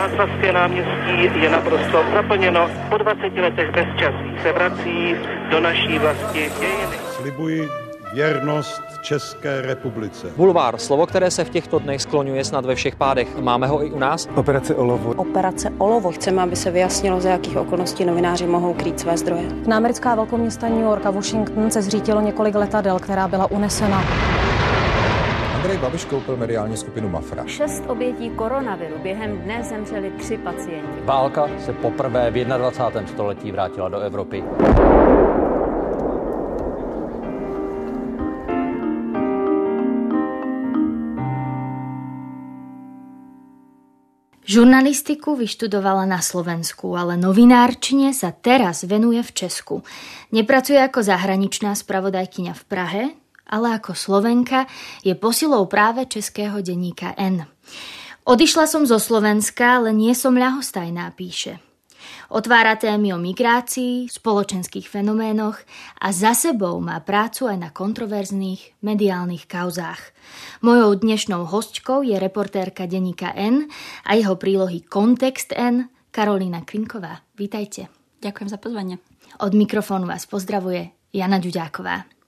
Václavské náměstí je naprosto zaplněno. Po 20 letech bezčasí se vrací do naší vlasti dějiny. Slibuji věrnost České republice. Bulvár, slovo, které se v těchto dnech skloňuje snad ve všech pádech. Máme ho i u nás? Operace Olovo. Operace Olovo. Chceme, aby se vyjasnilo, za jakých okolností novináři mohou krýt své zdroje. Na Americká velkoměsta New York a Washington se zřítilo několik letadel, která byla unesena. Andrej Babiš koupil mediální skupinu Mafra. Šest obětí koronaviru. Během dne zemřeli tři pacienti. Válka se poprvé v 21. století vrátila do Evropy. Žurnalistiku vyštudovala na Slovensku, ale novinárčine sa teraz venuje v Česku. Nepracuje ako zahraničná spravodajkyňa v Prahe, ale ako Slovenka je posilou práve českého denníka N. Odišla som zo Slovenska, ale nie som ľahostajná, píše. Otvára témy o migrácii, spoločenských fenoménoch a za sebou má prácu aj na kontroverzných mediálnych kauzách. Mojou dnešnou hostkou je reportérka denníka N a jeho prílohy Kontext N Karolína Kvinková. Vítajte. Ďakujem za pozvanie. Od mikrofónu vás pozdravuje Jana Ďuďáková.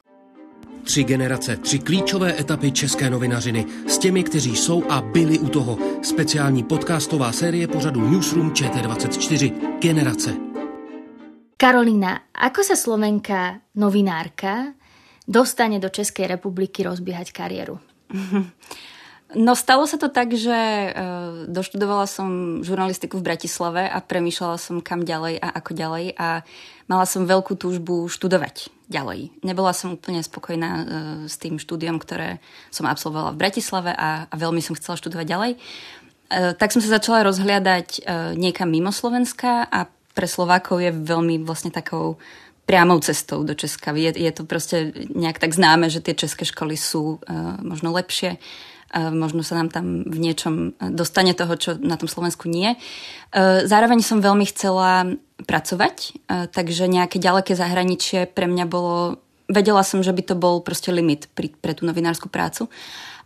Tři generace, tři klíčové etapy české novinařiny s těmi, kteří jsou a byli u toho. Speciální podcastová série pořadu Newsroom ČT24 Generace. Karolina, ako sa Slovenka, novinárka, dostane do Českej republiky rozbiehať kariéru? No stalo sa to tak, že uh, doštudovala som žurnalistiku v Bratislave a premýšľala som kam ďalej a ako ďalej a mala som veľkú túžbu študovať ďalej. Nebola som úplne spokojná uh, s tým štúdiom, ktoré som absolvovala v Bratislave a, a veľmi som chcela študovať ďalej. Uh, tak som sa začala rozhľadať uh, niekam mimo Slovenska a pre Slovákov je veľmi vlastne takou priamou cestou do Česka. Je, je to proste nejak tak známe, že tie české školy sú uh, možno lepšie. Uh, možno sa nám tam v niečom e, dostane toho, čo na tom Slovensku nie. E, zároveň som veľmi chcela pracovať, e, takže nejaké ďaleké zahraničie pre mňa bolo vedela som, že by to bol proste limit pri, pre tú novinárskú prácu.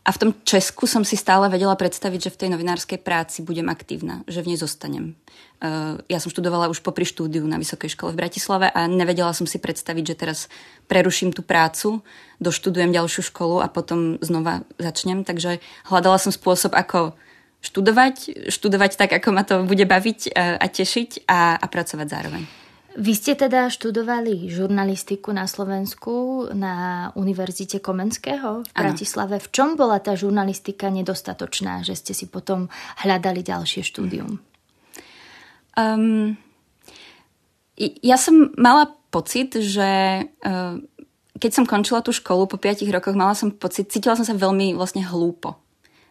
A v tom Česku som si stále vedela predstaviť, že v tej novinárskej práci budem aktívna, že v nej zostanem. Eh, ja som študovala už popri štúdiu na Vysokej škole v Bratislave a nevedela som si predstaviť, že teraz preruším tú prácu, doštudujem ďalšiu školu a potom znova začnem. Takže hľadala som spôsob, ako študovať, študovať tak, ako ma to bude baviť eh, a tešiť a, a pracovať zároveň. Vy ste teda študovali žurnalistiku na Slovensku na Univerzite Komenského v Bratislave. V čom bola tá žurnalistika nedostatočná, že ste si potom hľadali ďalšie štúdium? Um, ja som mala pocit, že uh, keď som končila tú školu po 5 rokoch, mala som pocit, cítila som sa veľmi vlastne hlúpo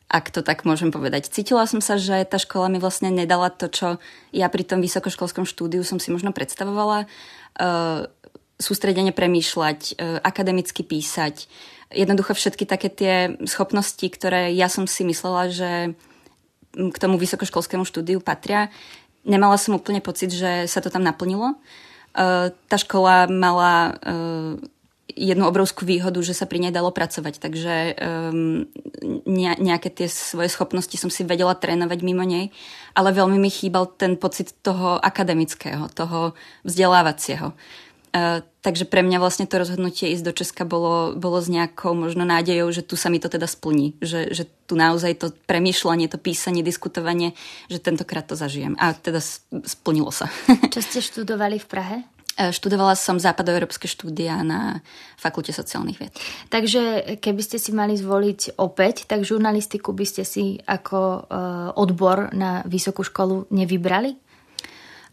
ak to tak môžem povedať. Cítila som sa, že tá škola mi vlastne nedala to, čo ja pri tom vysokoškolskom štúdiu som si možno predstavovala. Uh, e, sústredenie premýšľať, uh, akademicky písať. Jednoducho všetky také tie schopnosti, ktoré ja som si myslela, že k tomu vysokoškolskému štúdiu patria. Nemala som úplne pocit, že sa to tam naplnilo. Uh, tá škola mala uh, jednu obrovskú výhodu, že sa pri nej dalo pracovať, takže um, ehm, ne, nejaké tie svoje schopnosti som si vedela trénovať mimo nej, ale veľmi mi chýbal ten pocit toho akademického, toho vzdelávacieho. Uh, takže pre mňa vlastne to rozhodnutie ísť do Česka bolo, bolo s nejakou možno nádejou, že tu sa mi to teda splní, že, že tu naozaj to premýšľanie, to písanie, diskutovanie, že tentokrát to zažijem. A teda splnilo sa. Čo ste študovali v Prahe? E, študovala som západoeurópske štúdia na Fakulte sociálnych vied. Takže keby ste si mali zvoliť opäť, tak žurnalistiku by ste si ako e, odbor na vysokú školu nevybrali?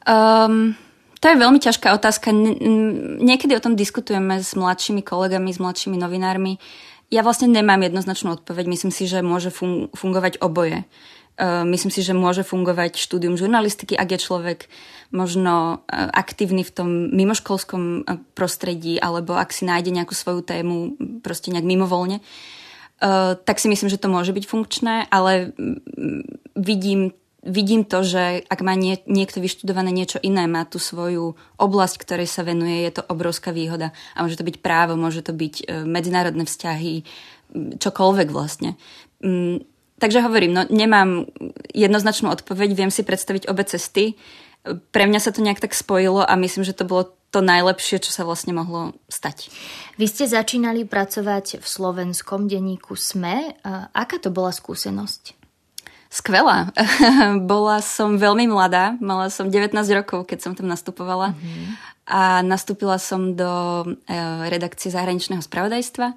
Um, to je veľmi ťažká otázka. Niekedy o tom diskutujeme s mladšími kolegami, s mladšími novinármi. Ja vlastne nemám jednoznačnú odpoveď. Myslím si, že môže fungovať oboje. E, myslím si, že môže fungovať štúdium žurnalistiky, ak je človek možno e, aktívny v tom mimoškolskom e, prostredí, alebo ak si nájde nejakú svoju tému proste nejak mimovoľne. Tak si myslím, že to môže byť funkčné, ale vidím vidím to, že ak má nie, niekto vyštudované niečo iné, má tú svoju oblasť, ktorej sa venuje, je to obrovská výhoda. A môže to byť právo, môže to byť medzinárodné vzťahy, čokoľvek vlastne. Takže hovorím, no nemám jednoznačnú odpoveď, viem si predstaviť obe cesty. Pre mňa sa to nejak tak spojilo a myslím, že to bolo to najlepšie, čo sa vlastne mohlo stať. Vy ste začínali pracovať v slovenskom denníku SME. E, aká to bola skúsenosť? Skvelá. bola som veľmi mladá, mala som 19 rokov, keď som tam nastupovala. Mm-hmm. A nastúpila som do e, redakcie zahraničného spravodajstva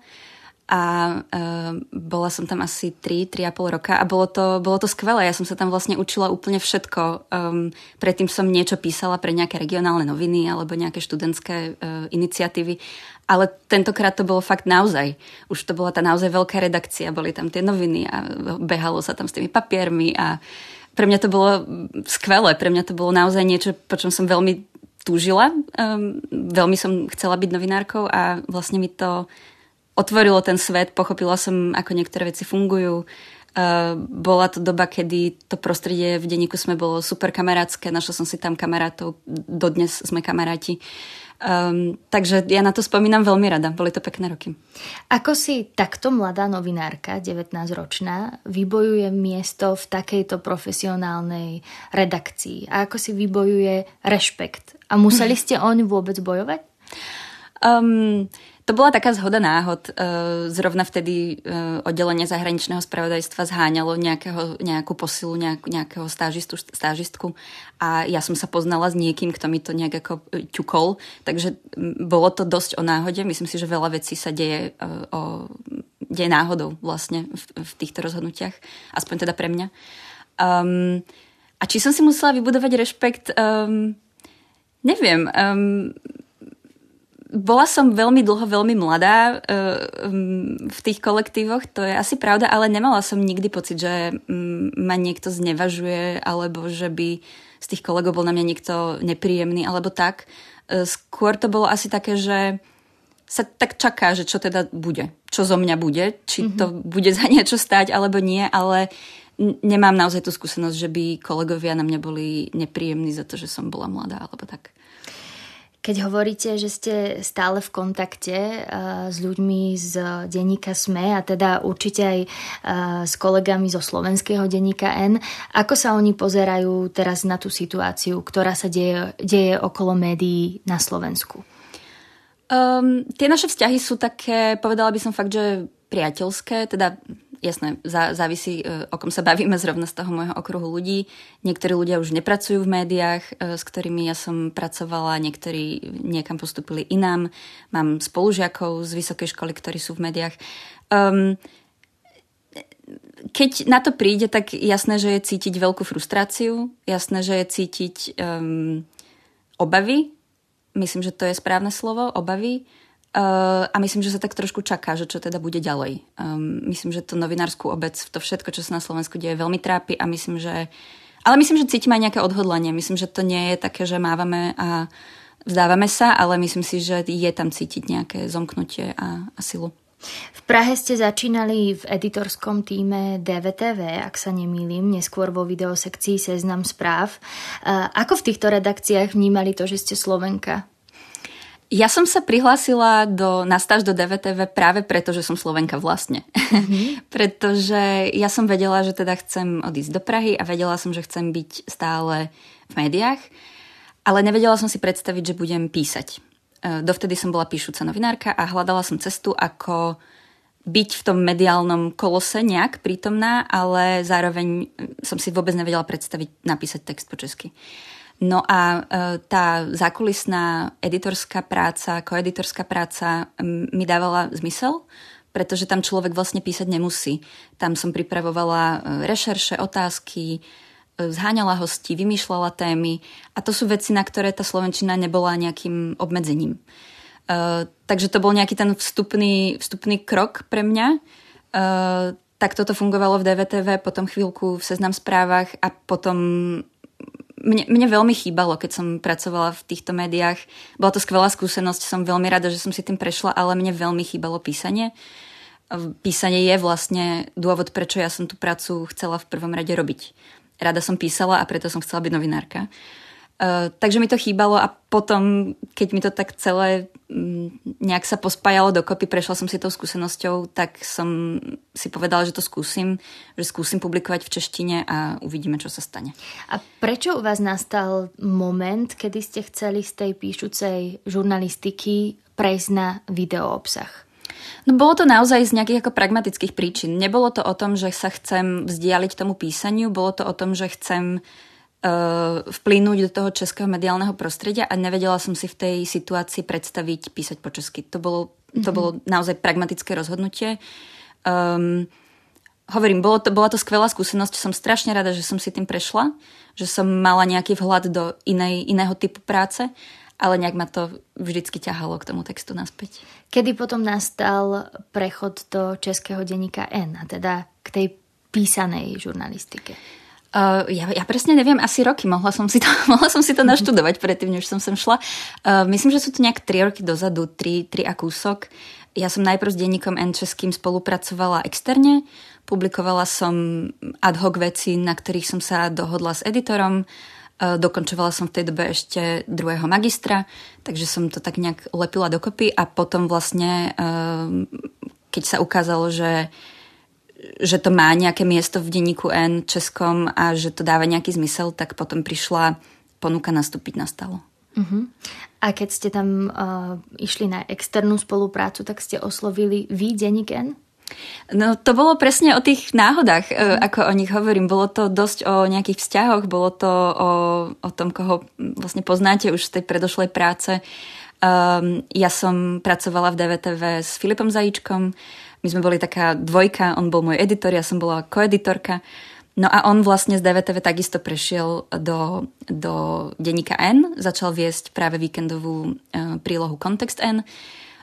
a uh, bola som tam asi 3, 3,5 roka a bolo to, bolo to skvelé. Ja som sa tam vlastne učila úplne všetko. Um, predtým som niečo písala pre nejaké regionálne noviny alebo nejaké študentské uh, iniciatívy, ale tentokrát to bolo fakt naozaj. Už to bola tá naozaj veľká redakcia, boli tam tie noviny a behalo sa tam s tými papiermi a pre mňa to bolo mm, skvelé, pre mňa to bolo naozaj niečo, po čom som veľmi túžila. Um, veľmi som chcela byť novinárkou a vlastne mi to otvorilo ten svet, pochopila som, ako niektoré veci fungujú. Uh, bola to doba, kedy to prostredie v denníku sme bolo super kamarátske, našla som si tam kamarátov, dodnes sme kamaráti. Um, takže ja na to spomínam veľmi rada, boli to pekné roky. Ako si takto mladá novinárka, 19-ročná, vybojuje miesto v takejto profesionálnej redakcii? A ako si vybojuje rešpekt? A museli ste oň vôbec bojovať? Um, to bola taká zhoda náhod. E, zrovna vtedy e, oddelenie zahraničného spravodajstva zháňalo nejakého, nejakú posilu, nejak, nejakého stážistu, stážistku a ja som sa poznala s niekým, kto mi to nejak ako e, ťukol, takže bolo to dosť o náhode. Myslím si, že veľa vecí sa deje, o, deje náhodou vlastne v, v týchto rozhodnutiach, aspoň teda pre mňa. Um, a či som si musela vybudovať rešpekt? Um, neviem. Um, bola som veľmi dlho veľmi mladá e, v tých kolektívoch, to je asi pravda, ale nemala som nikdy pocit, že ma niekto znevažuje alebo že by z tých kolegov bol na mňa niekto nepríjemný alebo tak. E, skôr to bolo asi také, že sa tak čaká, že čo teda bude, čo zo mňa bude, či mm-hmm. to bude za niečo stáť alebo nie, ale nemám naozaj tú skúsenosť, že by kolegovia na mňa boli nepríjemní za to, že som bola mladá alebo tak. Keď hovoríte, že ste stále v kontakte eh, s ľuďmi z denníka SME a teda určite aj eh, s kolegami zo slovenského denníka N, ako sa oni pozerajú teraz na tú situáciu, ktorá sa deje, deje okolo médií na Slovensku? Um, tie naše vzťahy sú také, povedala by som fakt, že priateľské, teda jasné, zá, závisí, e, o kom sa bavíme zrovna z toho môjho okruhu ľudí. Niektorí ľudia už nepracujú v médiách, e, s ktorými ja som pracovala, niektorí niekam postupili inám. Mám spolužiakov z vysokej školy, ktorí sú v médiách. Um, keď na to príde, tak jasné, že je cítiť veľkú frustráciu, jasné, že je cítiť um, obavy, myslím, že to je správne slovo, obavy, Eh, a myslím, že sa tak trošku čaká, že čo teda bude ďalej. Um, myslím, že to novinárskú obec, to všetko, čo sa na Slovensku deje, veľmi trápi a myslím, že... Ale myslím, že cítim aj nejaké odhodlanie. Myslím, že to nie je také, že mávame a vzdávame sa, ale myslím si, že je tam cítiť nejaké zomknutie a, a silu. V Prahe ste začínali v editorskom týme DVTV, ak sa nemýlim, neskôr vo videosekcii Seznam správ. Eh, ako v týchto redakciách vnímali to, že ste Slovenka? Ja som sa prihlásila do, na stáž do DVTV práve preto, že som Slovenka vlastne. Mm-hmm. Pretože ja som vedela, že teda chcem odísť do Prahy a vedela som, že chcem byť stále v médiách, ale nevedela som si predstaviť, že budem písať. E, dovtedy som bola píšuca novinárka a hľadala som cestu, ako byť v tom mediálnom kolose nejak prítomná, ale zároveň e, som si vôbec nevedela predstaviť napísať text po česky. No a e, tá zákulisná editorská práca, koeditorská práca mi dávala zmysel, pretože tam človek vlastne písať nemusí. Tam som pripravovala e, rešerše, otázky, e, zháňala hosti, vymýšľala témy a to sú veci, na ktoré tá Slovenčina nebola nejakým obmedzením. Uh, takže to bol nejaký ten vstupný, vstupný krok pre mňa. Uh, tak toto fungovalo v DVTV, potom chvíľku v Seznam správach a potom mne, mne veľmi chýbalo, keď som pracovala v týchto médiách. Bola to skvelá skúsenosť, som veľmi rada, že som si tým prešla, ale mne veľmi chýbalo písanie. Písanie je vlastne dôvod, prečo ja som tú prácu chcela v prvom rade robiť. Rada som písala a preto som chcela byť novinárka. Uh, Eh, takže mi to chýbalo a potom, keď mi to tak celé mm, nejak sa pospájalo dokopy, prešla som si tou skúsenosťou, tak som si povedala, že to skúsim, že skúsim publikovať v češtine a uvidíme, čo sa stane. A prečo u vás nastal moment, kedy ste chceli z tej píšucej žurnalistiky prejsť na videoobsah? No bolo to naozaj z nejakých ako pragmatických príčin. Nebolo to o tom, že sa chcem vzdialiť tomu písaniu, bolo to o tom, že chcem uh, Eh, vplynúť do toho českého mediálneho prostredia a nevedela som si v tej situácii predstaviť písať po česky. To bolo, to mm-hmm. bolo naozaj pragmatické rozhodnutie. Um, hovorím, bolo to, bola to skvelá skúsenosť, som strašne rada, že som si tým prešla, že som mala nejaký vhľad do inej, iného typu práce, ale nejak ma to vždycky ťahalo k tomu textu naspäť. Kedy potom nastal prechod do českého denníka N, a teda k tej písanej žurnalistike? Uh, ja, ja presne neviem, asi roky, mohla som si to, mohla som si to naštudovať predtým, než som sem šla. Uh, myslím, že sú to nejak 3 roky dozadu, tri tri a kúsok. Ja som najprv s denníkom N Českým spolupracovala externe, publikovala som ad hoc veci, na ktorých som sa dohodla s editorom, uh, dokončovala som v tej dobe ešte druhého magistra, takže som to tak nejak lepila dokopy a potom vlastne, uh, keď sa ukázalo, že uh, že to má nejaké miesto v denníku N českom a že to dáva nejaký zmysel, tak potom prišla ponuka nastúpiť na stalo. Uh-huh. A keď ste tam uh, išli na externú spoluprácu, tak ste oslovili vy denník N? No to bolo presne o tých náhodách, uh-huh. ako o nich hovorím. Bolo to dosť o nejakých vzťahoch, bolo to o, o tom, koho hm, vlastne poznáte už z tej predošlej práce. Uh, Um, ja som pracovala v DVTV s Filipom Zajíčkom, my sme boli taká dvojka, on bol môj editor, ja som bola koeditorka. No a on vlastne z DVTV takisto prešiel do, do denníka N, začal viesť práve víkendovú e, prílohu Context N.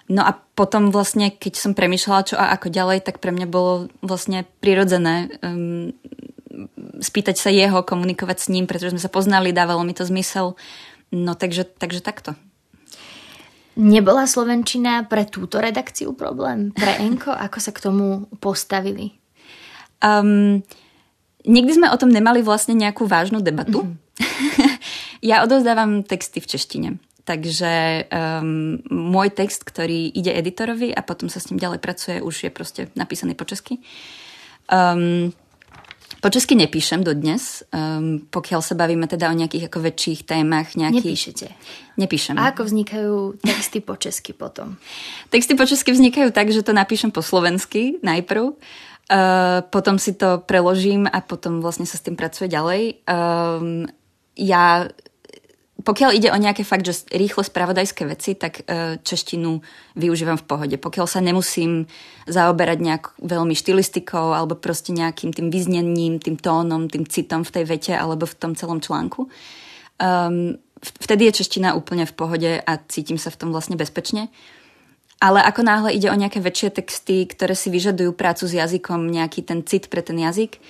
No a potom vlastne, keď som premyšľala, čo a ako ďalej, tak pre mňa bolo vlastne prirodzené um, spýtať sa jeho, komunikovať s ním, pretože sme sa poznali, dávalo mi to zmysel. No takže, takže takto. Nebola Slovenčina pre túto redakciu problém? Pre Enko? Ako sa k tomu postavili? Um, nikdy sme o tom nemali vlastne nejakú vážnu debatu. Mm-hmm. ja odozdávam texty v češtine. Takže um, môj text, ktorý ide editorovi a potom sa s ním ďalej pracuje, už je proste napísaný po česky. Um, po česky nepíšem dodnes, um, pokiaľ sa bavíme teda o nejakých ako väčších témach. Nejakých... Nepíšete? Nepíšem. A ako vznikajú texty po česky potom? Texty po česky vznikajú tak, že to napíšem po slovensky najprv, uh, potom si to preložím a potom vlastne sa s tým pracuje ďalej. Um, ja pokiaľ ide o nejaké fakt, že rýchlo spravodajské veci, tak e, češtinu využívam v pohode. Pokiaľ sa nemusím zaoberať nejak veľmi štilistikou alebo proste nejakým tým vyznením, tým tónom, tým citom v tej vete alebo v tom celom článku. Um, vtedy je čeština úplne v pohode a cítim sa v tom vlastne bezpečne. Ale ako náhle ide o nejaké väčšie texty, ktoré si vyžadujú prácu s jazykom, nejaký ten cit pre ten jazyk, uh,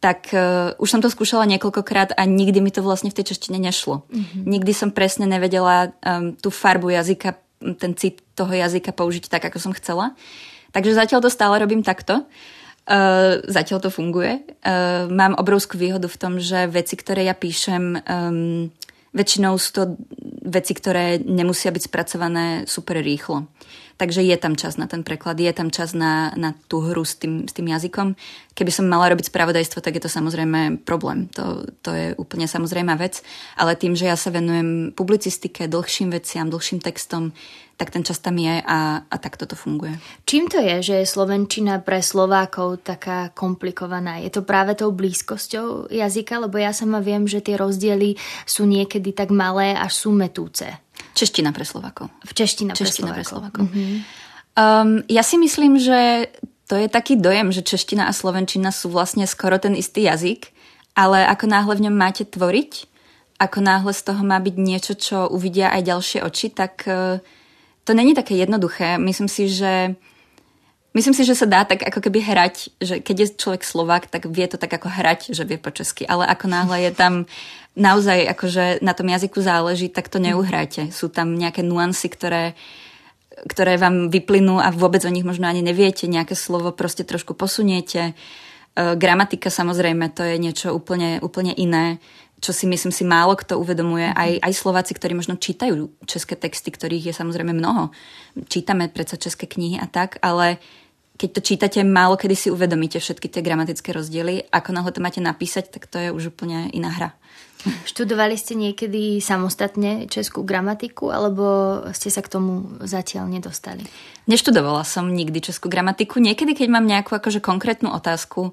tak uh, už som to skúšala niekoľkokrát a nikdy mi to vlastne v tej češtine nešlo. Mm-hmm. Nikdy som presne nevedela um, tú farbu jazyka, ten cit toho jazyka použiť tak, ako som chcela. Takže zatiaľ to stále robím takto. Uh, zatiaľ to funguje. Uh, mám obrovskú výhodu v tom, že veci, ktoré ja píšem, um, väčšinou sú to veci, ktoré nemusia byť spracované super rýchlo. Uh, Takže je tam čas na ten preklad, je tam čas na, na tú hru s tým, s tým jazykom. Keby som mala robiť spravodajstvo, tak je to samozrejme problém. To, to je úplne samozrejmá vec. Ale tým, že ja sa venujem publicistike, dlhším veciam, dlhším textom, tak ten čas tam je a, a tak toto funguje. Čím to je, že je Slovenčina pre Slovákov taká komplikovaná? Je to práve tou blízkosťou jazyka? Lebo ja sama viem, že tie rozdiely sú niekedy tak malé až sú metúce. Čeština pre Slovakov. V čeština, čeština pre Slovakov. Pre Slovakov. Mm-hmm. Um, ja si myslím, že to je taký dojem, že čeština a slovenčina sú vlastne skoro ten istý jazyk, ale ako náhle v ňom máte tvoriť, ako náhle z toho má byť niečo, čo uvidia aj ďalšie oči, tak uh, to není také jednoduché. Myslím si, že Myslím si, že sa dá tak ako keby hrať, že keď je človek Slovák, tak vie to tak ako hrať, že vie po česky, ale ako náhle je tam naozaj akože na tom jazyku záleží, tak to neuhráte. Mhm. Sú tam nejaké nuancy, ktoré, ktoré vám vyplynú a vôbec o nich možno ani neviete. Nejaké slovo proste trošku posuniete. E, gramatika samozrejme, to je niečo úplne, úplne iné čo si myslím si málo kto uvedomuje, mhm. aj, aj Slováci, ktorí možno čítajú české texty, ktorých je samozrejme mnoho. Čítame predsa české knihy a tak, ale keď to čítate, málo kedy si uvedomíte všetky tie gramatické rozdiely. Ako náhle to máte napísať, tak to je už úplne iná hra. Študovali ste niekedy samostatne českú gramatiku, alebo ste sa k tomu zatiaľ nedostali? Neštudovala som nikdy českú gramatiku. Niekedy, keď mám nejakú akože konkrétnu otázku, uh,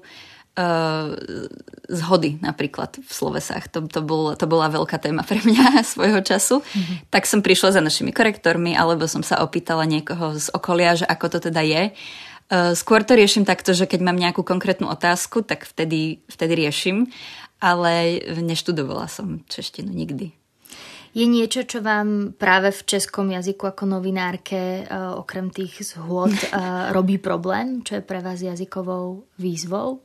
zhody napríklad v slovesách. To, to, bol, to bola veľká téma pre mňa svojho času. Mm-hmm. Tak som prišla za našimi korektormi alebo som sa opýtala niekoho z okolia, že ako to teda je. Eh, skôr to riešim takto, že keď mám nejakú konkrétnu otázku, tak vtedy, vtedy riešim, ale neštudovala som češtinu nikdy. Je niečo, čo vám práve v českom jazyku ako novinárke eh, okrem tých zhôd eh, robí problém? Čo je pre vás jazykovou výzvou?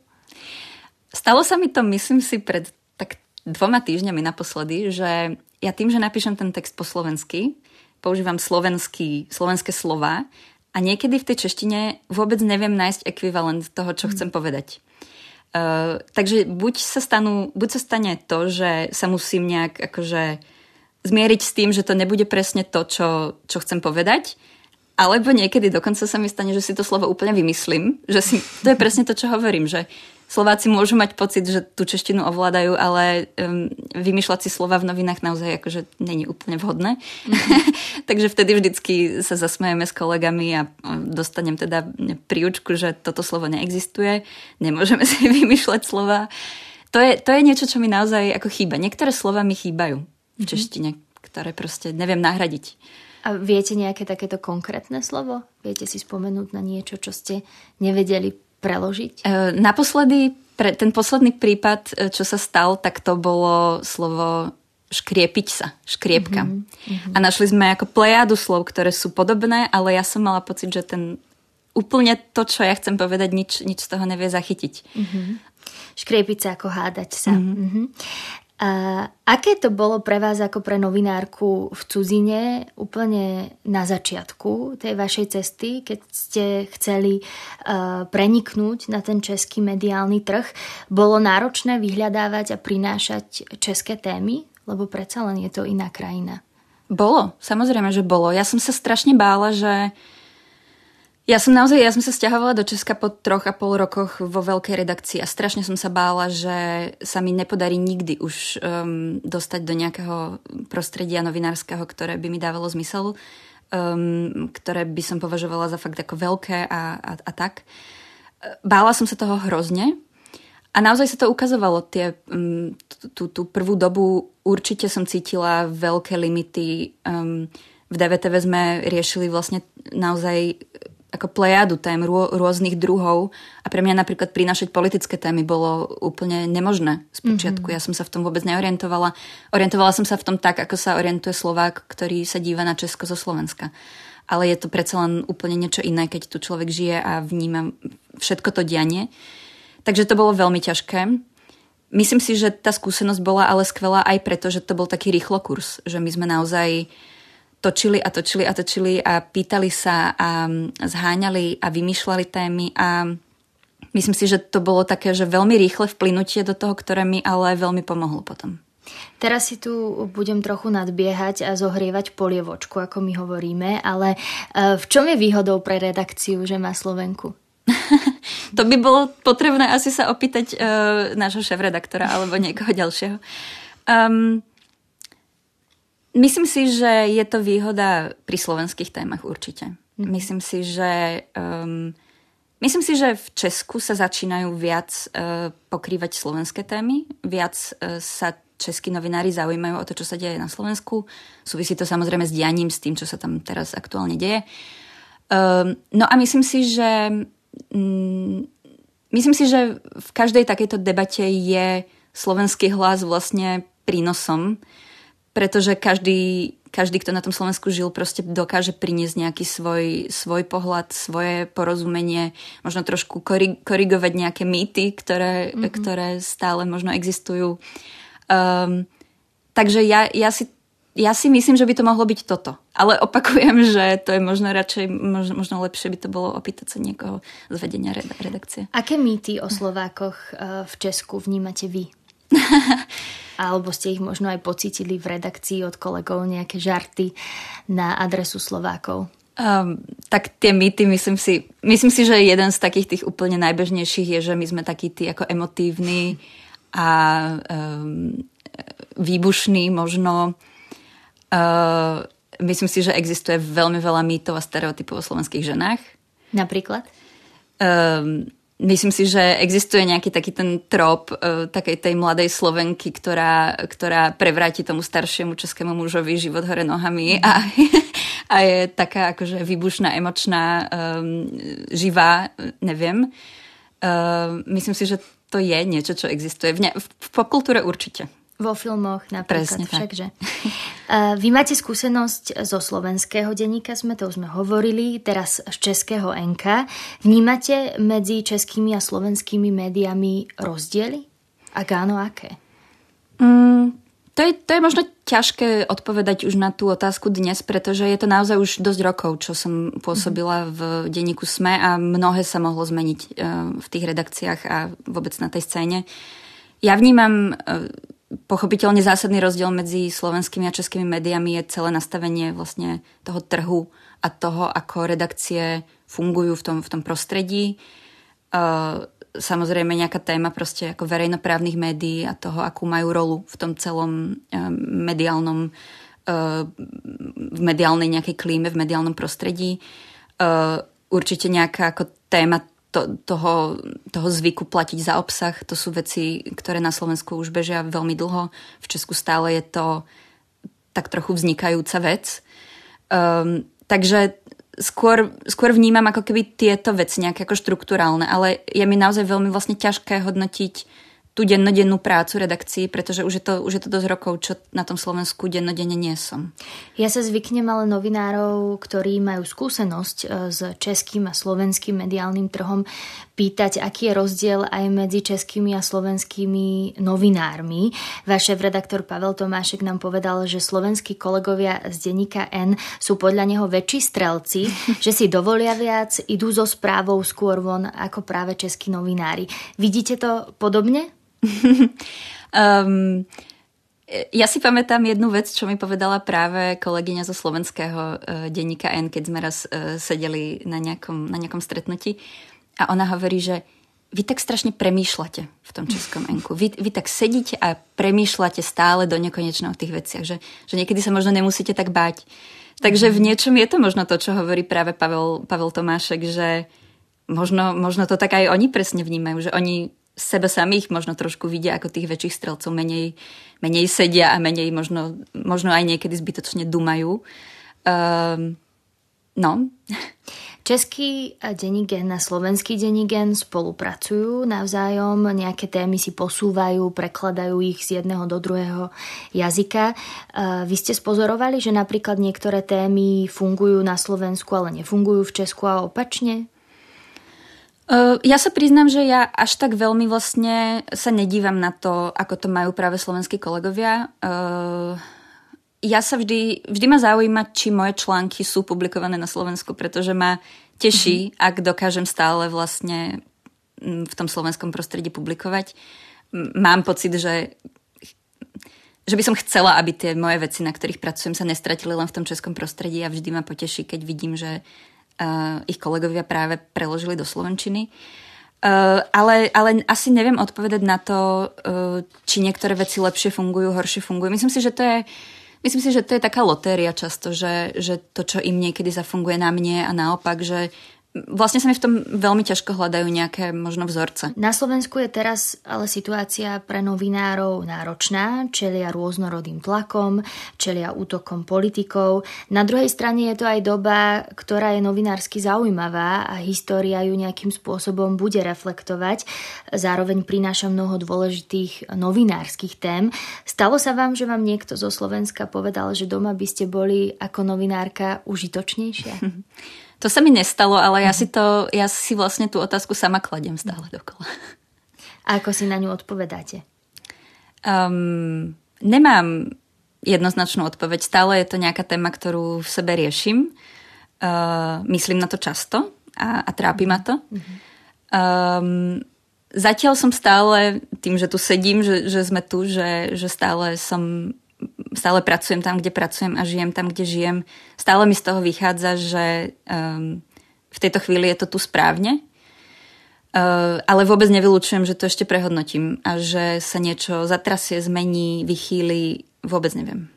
Stalo sa mi to, myslím si, pred tak dvoma týždňami naposledy, že ja tým, že napíšem ten text po slovensky, používam slovenský, slovenské slova, a niekedy v tej češtine vôbec neviem nájsť ekvivalent toho, čo mm. chcem povedať. Uh, takže buď sa, stanú, buď sa stane to, že sa musím nejak akože zmieriť s tým, že to nebude presne to, čo, čo chcem povedať, alebo niekedy dokonca sa mi stane, že si to slovo úplne vymyslím, že si, to je presne to, čo hovorím, že Slováci môžu mať pocit, že tú češtinu ovládajú, ale um, vymýšľať si slova v novinách naozaj akože není úplne vhodné. Mm-hmm. Takže vtedy vždycky sa zasmejeme s kolegami a dostanem teda príučku, že toto slovo neexistuje, nemôžeme si vymýšľať slova. To je, to je niečo, čo mi naozaj ako chýba. Niektoré slova mi chýbajú v mhm. češtine, mm-hmm. ktoré proste neviem nahradiť. A viete nejaké takéto konkrétne slovo? Viete si spomenúť na niečo, čo ste nevedeli preložiť? E, naposledy, pre, ten posledný prípad, e, čo sa stal, tak to bolo slovo škriepiť sa, škriepka. Mm-hmm. A našli sme ako plejadu slov, ktoré sú podobné, ale ja som mala pocit, že ten úplne to, čo ja chcem povedať, nič, nič z toho nevie zachytiť. Mm-hmm. Škriepiť sa ako hádať sa. Mm-hmm. Mm-hmm. A aké to bolo pre vás ako pre novinárku v cudzine úplne na začiatku tej vašej cesty, keď ste chceli uh, preniknúť na ten český mediálny trh? Bolo náročné vyhľadávať a prinášať české témy? Lebo predsa len je to iná krajina. Bolo, samozrejme, že bolo. Ja som sa strašne bála, že uh, ja som naozaj, ja som sa stiahovala do Česka po troch a pol rokoch vo veľkej redakcii a strašne som sa bála, že sa mi nepodarí nikdy už um, dostať do nejakého prostredia novinárskeho, ktoré by mi dávalo zmysel, um, ktoré by som považovala za fakt ako veľké a, a, a tak. Bála som sa toho hrozne, a naozaj sa to ukazovalo, tie, um, tú, tú prvú dobu určite som cítila veľké limity. Um, v DVTV sme riešili vlastne naozaj ako plejadu tém rô, rôznych druhov a pre mňa napríklad prinašať politické témy bolo úplne nemožné mhm. počiatku. Mm-hmm. Ja som sa v tom vôbec neorientovala. Orientovala som sa v tom tak, ako sa orientuje Slovák, ktorý sa díva na Česko zo Slovenska. Ale je to predsa len úplne niečo iné, keď tu človek žije a vníma všetko to dianie. Takže to bolo veľmi ťažké. Myslím si, že tá skúsenosť bola ale skvelá aj preto, že to bol taký rýchlo že my sme naozaj uh, točili a točili a točili a pýtali sa a mm, zháňali a vymýšľali témy a myslím si, že to bolo také, že veľmi rýchle vplynutie do toho, ktoré mi ale veľmi pomohlo potom. Teraz si tu budem trochu nadbiehať a zohrievať polievočku, ako my hovoríme, ale e, v čom je výhodou pre redakciu, že má Slovenku? to by bolo potrebné asi sa opýtať uh, nášho šéf-redaktora alebo niekoho ďalšieho. Um, Myslím si, že je to výhoda pri slovenských témach určite. Mm. Myslím si, že um, myslím si, že v Česku sa začínajú viac uh, pokrývať slovenské témy, viac uh, sa českí novinári zaujímajú o to, čo sa deje na Slovensku. Súvisí to samozrejme s dianím, s tým, čo sa tam teraz aktuálne deje. Um, no a myslím si, že um, myslím si, že v každej takejto debate je slovenský hlas vlastne prínosom. Uh, pretože každý, každý, kto na tom Slovensku žil, proste dokáže priniesť nejaký svoj, svoj pohľad, svoje porozumenie, možno trošku korig- korigovať nejaké mýty, ktoré, mm-hmm. ktoré stále možno existujú. Um, takže ja, ja, si, ja si myslím, že by to mohlo byť toto. Ale opakujem, že to je možno radšej, možno, možno lepšie by to bolo opýtať sa niekoho z vedenia redakcie. Aké mýty o Slovákoch eh, v Česku vnímate vy? Alebo ste ich možno aj pocítili v redakcii od kolegov nejaké žarty na adresu Slovákov? Um, tak tie mýty, myslím si, myslím si, že jeden z takých tých úplne najbežnejších je, že my sme takí tí ako emotívni a um, výbušní možno. Uh, myslím si, že existuje veľmi veľa mýtov a stereotypov o slovenských ženách. Napríklad? Um, Myslím si, že existuje nejaký taký ten trop uh, takej tej mladej Slovenky, ktorá, ktorá prevráti tomu staršiemu českému mužovi život hore nohami mhm. a, a je taká akože výbušná, emočná, um, živá, neviem. Uh, myslím si, že to je niečo, čo existuje. V, ne- v popkultúre určite. Vo filmoch napríklad. Presne však, tak. Že. Eh, vy máte skúsenosť zo slovenského denníka, sme to už sme hovorili, teraz z českého NK. Vnímate medzi českými a slovenskými médiami rozdiely? Ak áno, aké? Mm, to, je, to je možno ťažké odpovedať už na tú otázku dnes, pretože je to naozaj už dosť rokov, čo som pôsobila v denníku SME a mnohé sa mohlo zmeniť eh, v tých redakciách a vôbec na tej scéne. Ja vnímam eh, pochopiteľne zásadný rozdiel medzi slovenskými a českými médiami je celé nastavenie vlastne toho trhu a toho, ako redakcie fungujú v tom, v tom prostredí. Uh, samozrejme nejaká téma proste ako verejnoprávnych médií a toho, akú majú rolu v tom celom uh, mediálnom uh, v mediálnej nejakej klíme, v mediálnom prostredí. Uh, určite nejaká ako téma to, toho, toho zvyku platiť za obsah. To sú veci, ktoré na Slovensku už bežia veľmi dlho. V Česku stále je to tak trochu vznikajúca vec. Um, takže skôr, skôr vnímam ako keby tieto veci nejaké ako štruktúrálne, ale je mi naozaj veľmi vlastne ťažké hodnotiť tú dennodennú prácu redakcii, pretože už je, to, už je to dosť rokov, čo na tom Slovensku dennodenne nie som. Ja sa zvyknem ale novinárov, ktorí majú skúsenosť e, s českým a slovenským mediálnym trhom, pýtať, aký je rozdiel aj medzi českými a slovenskými novinármi. Váš redaktor Pavel Tomášek nám povedal, že slovenskí kolegovia z denníka N sú podľa neho väčší strelci, že si dovolia viac, idú so správou skôr von ako práve českí novinári. Vidíte to podobne? um, ja si pamätám jednu vec, čo mi povedala práve kolegyňa zo slovenského uh, denníka N, keď sme raz uh, sedeli na nejakom, na nejakom stretnutí. A ona hovorí, že vy tak strašne premýšľate v tom českom enku. Vy, vy tak sedíte a premýšľate stále do nekonečna o tých veciach, že, že niekedy sa možno nemusíte tak báť. Takže v mhm. niečom je to možno to, čo hovorí práve Pavel, Pavel Tomášek, že možno, možno to tak aj oni presne vnímajú, že oni sebe samých možno trošku vidia, ako tých väčších strelcov menej, menej sedia a menej možno, možno aj niekedy zbytočne dumajú. Um, no. Český eh, denigen a slovenský denigen spolupracujú navzájom, nejaké témy si posúvajú, prekladajú ich z jedného do druhého jazyka. Eh, vy ste spozorovali, že napríklad niektoré témy fungujú na Slovensku, ale nefungujú v Česku a opačne? Eh, ja sa priznám, že ja až tak veľmi vlastne sa nedívam na to, ako to majú práve slovenskí kolegovia. Eh, ja sa vždy, vždy ma zaujíma, či moje články sú publikované na Slovensku, pretože ma teší, mm-hmm. ak dokážem stále vlastne mm, v tom slovenskom prostredí publikovať. Mám pocit, že že by som chcela, aby tie moje veci, na ktorých pracujem, sa nestratili len v tom českom prostredí a vždy ma poteší, keď vidím, že Eh, ich kolegovia práve preložili do slovenčiny. Uh, ale, ale asi neviem odpovedať na to, uh, či niektoré veci lepšie fungujú, horšie fungujú. Myslím si, že to je, myslím si, že to je taká lotéria často, že, že to, čo im niekedy zafunguje na mne a naopak, že, vlastne sa mi v tom veľmi ťažko hľadajú nejaké možno vzorce. Na Slovensku je teraz ale situácia pre novinárov náročná, čelia rôznorodým tlakom, čelia útokom politikov. Na druhej strane je to aj doba, ktorá je novinársky zaujímavá a história ju nejakým spôsobom bude reflektovať. Zároveň prináša mnoho dôležitých novinárskych tém. Stalo sa vám, že vám niekto zo Slovenska povedal, že doma by ste boli ako novinárka užitočnejšia? To sa mi nestalo, ale ja si mhm. to, ja si vlastne tú otázku sama kladiem stále mhm. dokola. A ako si na ňu odpovedáte? Um, nemám jednoznačnú odpoveď. Stále je to nejaká téma, ktorú v sebe riešim. Uh, myslím na to často a, a trápi ma mhm. to. Um, zatiaľ som stále, tým, že tu sedím, že, že sme tu, že, že stále som stále pracujem tam, kde pracujem a žijem tam, kde žijem. Stále mi z toho vychádza, že um, v tejto chvíli je to tu správne, uh, ale vôbec nevylučujem, že to ešte prehodnotím a že sa niečo zatrasie, zmení, vychýli, vôbec neviem.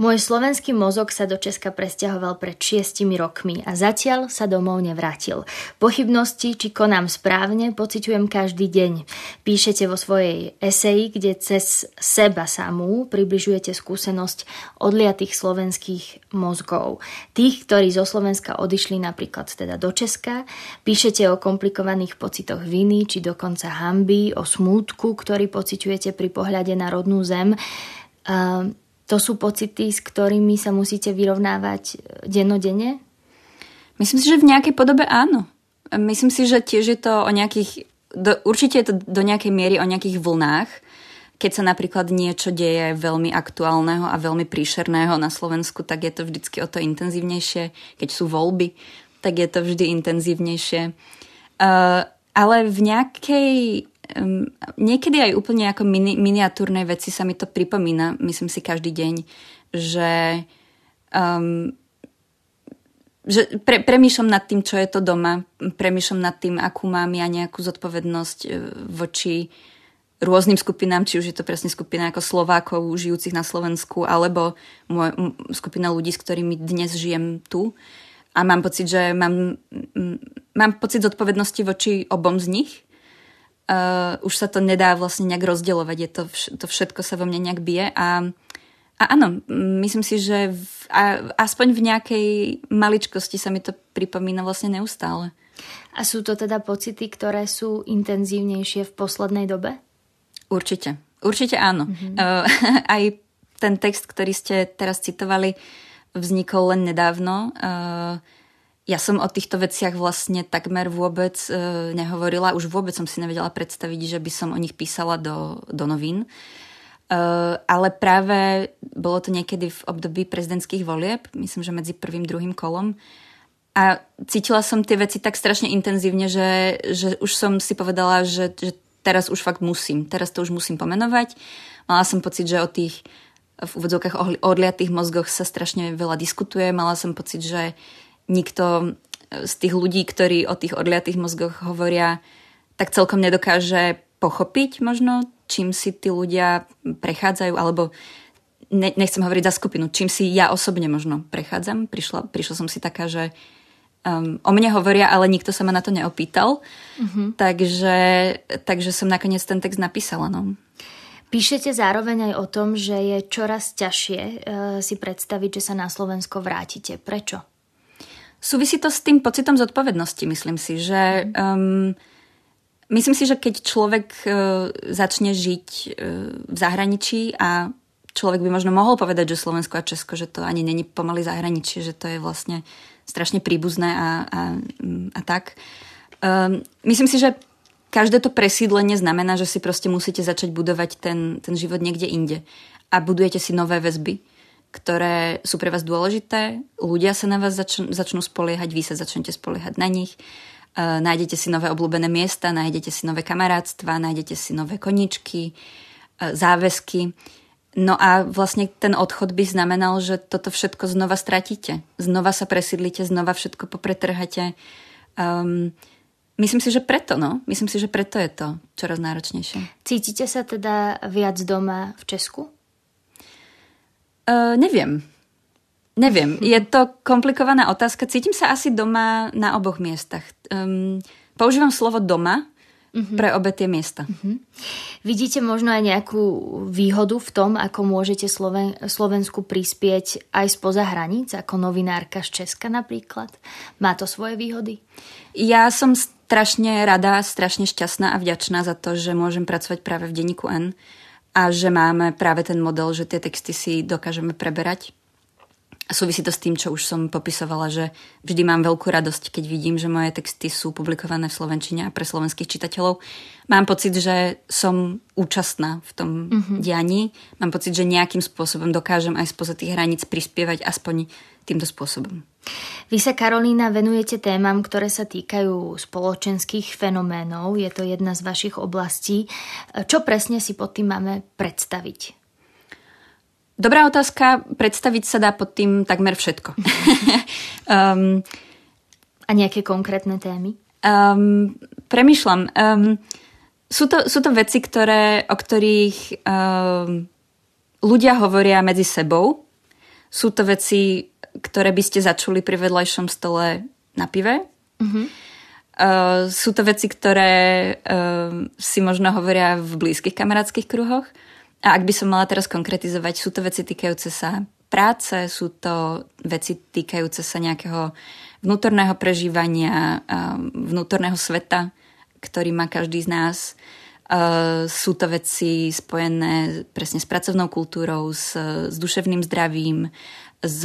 Môj slovenský mozog sa do Česka presťahoval pred šiestimi rokmi a zatiaľ sa domov nevrátil. Pochybnosti, či konám správne, pociťujem každý deň. Píšete vo svojej eseji, kde cez seba samú približujete skúsenosť odliatých slovenských mozgov. Tých, ktorí zo Slovenska odišli napríklad teda do Česka, píšete o komplikovaných pocitoch viny, či dokonca hamby, o smútku, ktorý pociťujete pri pohľade na rodnú zem. Uh, to sú pocity, s ktorými sa musíte vyrovnávať eh, dennodenne? Myslím si, že v nejakej podobe áno. Myslím si, že tiež je to o nejakých, do, určite je to do nejakej miery o nejakých vlnách, keď sa napríklad niečo deje veľmi aktuálneho a veľmi príšerného na Slovensku, tak je to vždycky o to intenzívnejšie. Keď sú voľby, tak je to vždy intenzívnejšie. Uh, ale v nejakej um, niekedy aj úplne ako mini, miniatúrnej veci sa mi to pripomína, myslím si každý deň, že, um, že pre, premýšľam nad tým, čo je to doma, premýšľam nad tým, akú mám ja nejakú zodpovednosť e, voči rôznym skupinám, či už je to presne skupina ako Slovákov žijúcich na Slovensku, alebo môj, m, skupina ľudí, s ktorými dnes žijem tu. A mám pocit, že mám, m, mám pocit zodpovednosti voči obom z nich uh, už sa to nedá vlastne nejak rozdielovať, je to, vš- to všetko sa vo mne nejak bije a, a áno, myslím si, že v, a, aspoň v nejakej maličkosti sa mi to pripomína vlastne neustále. A sú to teda pocity, ktoré sú intenzívnejšie v poslednej dobe? Určite, určite áno. Mm-hmm. Uh, aj ten text, ktorý ste teraz citovali, vznikol len nedávno. Uh, ja som o týchto veciach vlastne takmer vôbec e, nehovorila, už vôbec som si nevedela predstaviť, že by som o nich písala do, do novín. E, ale práve bolo to niekedy v období prezidentských volieb, myslím, že medzi prvým a druhým kolom. A cítila som tie veci tak strašne intenzívne, že, že už som si povedala, že, že teraz už fakt musím, teraz to už musím pomenovať. Mala som pocit, že o tých v úvodzovkách odliatých mozgoch sa strašne veľa diskutuje. Mala som pocit, že nikto e, z tých ľudí, ktorí o tých odliatých mozgoch hovoria, tak celkom nedokáže pochopiť možno, čím si tí ľudia prechádzajú, alebo ne, nechcem hovoriť za skupinu, čím si ja osobne možno prechádzam. Prišla, prišla som si taká, že um, o mne hovoria, ale nikto sa ma na to neopýtal. Uh-huh. Takže, takže som nakoniec ten text napísala. No. Píšete zároveň aj o tom, že je čoraz ťažšie uh, si predstaviť, že sa na Slovensko vrátite. Prečo? Súvisí to s tým pocitom zodpovednosti, myslím si, že mhm. um, myslím si, že keď človek uh, začne žiť uh, v zahraničí a človek by možno mohol povedať, že Slovensko a Česko, že to ani není pomaly zahraničie, že to je vlastne strašne príbuzné a, a, mm, a tak. Um, myslím si, že každé to presídlenie znamená, že si proste musíte začať budovať ten, ten život niekde inde a budujete si nové väzby ktoré sú pre vás dôležité, ľudia sa na vás zač- začnú spoliehať, vy sa začnete spoliehať na nich, E, nájdete si nové obľúbené miesta, nájdete si nové kamarátstva, nájdete si nové koničky, e, záväzky. No a vlastne ten odchod by znamenal, že toto všetko znova stratíte. Znova sa presídlite, znova všetko popretrhate. Um, ehm, myslím si, že preto, no. Myslím si, že preto je to čoraz náročnejšie. Cítite sa teda viac doma v Česku? Uh, neviem. Neviem. Je to komplikovaná otázka. Cítim sa asi doma na oboch miestach. Um, používam slovo doma uh-huh. pre obe tie miesta. Uh-huh. Vidíte možno aj nejakú výhodu v tom, ako môžete Sloven- Slovensku prispieť aj spoza hraníc, ako novinárka z Česka napríklad? Má to svoje výhody? Ja som strašne rada, strašne šťastná a vďačná za to, že môžem pracovať práve v denníku N a že máme práve ten model, že tie texty si dokážeme preberať. A súvisí to s tým, čo už som popisovala, že vždy mám veľkú radosť, keď vidím, že moje texty sú publikované v Slovenčine a pre slovenských čitateľov. Mám pocit, že som účastná v tom mm-hmm. dianí. Mám pocit, že nejakým spôsobom dokážem aj spoza tých hraníc prispievať aspoň týmto spôsobom. Vy sa, Karolína, venujete témam, ktoré sa týkajú spoločenských fenoménov. Je to jedna z vašich oblastí. Čo presne si pod tým máme predstaviť? Dobrá otázka. Predstaviť sa dá pod tým takmer všetko. um, A nejaké konkrétne témy? Um, premýšľam. Um, sú, to, sú to veci, ktoré, o ktorých um, ľudia hovoria medzi sebou. Sú to veci, ktoré by ste začuli pri vedľajšom stole na pive. Mm-hmm. Uh, sú to veci, ktoré uh, si možno hovoria v blízkych kamarátskych kruhoch. A ak by som mala teraz konkretizovať, sú to veci týkajúce sa práce, sú to veci týkajúce sa nejakého vnútorného prežívania, eh, vnútorného sveta, ktorý má každý z nás. Sú to veci spojené presne s pracovnou kultúrou, s, s duševným zdravím, s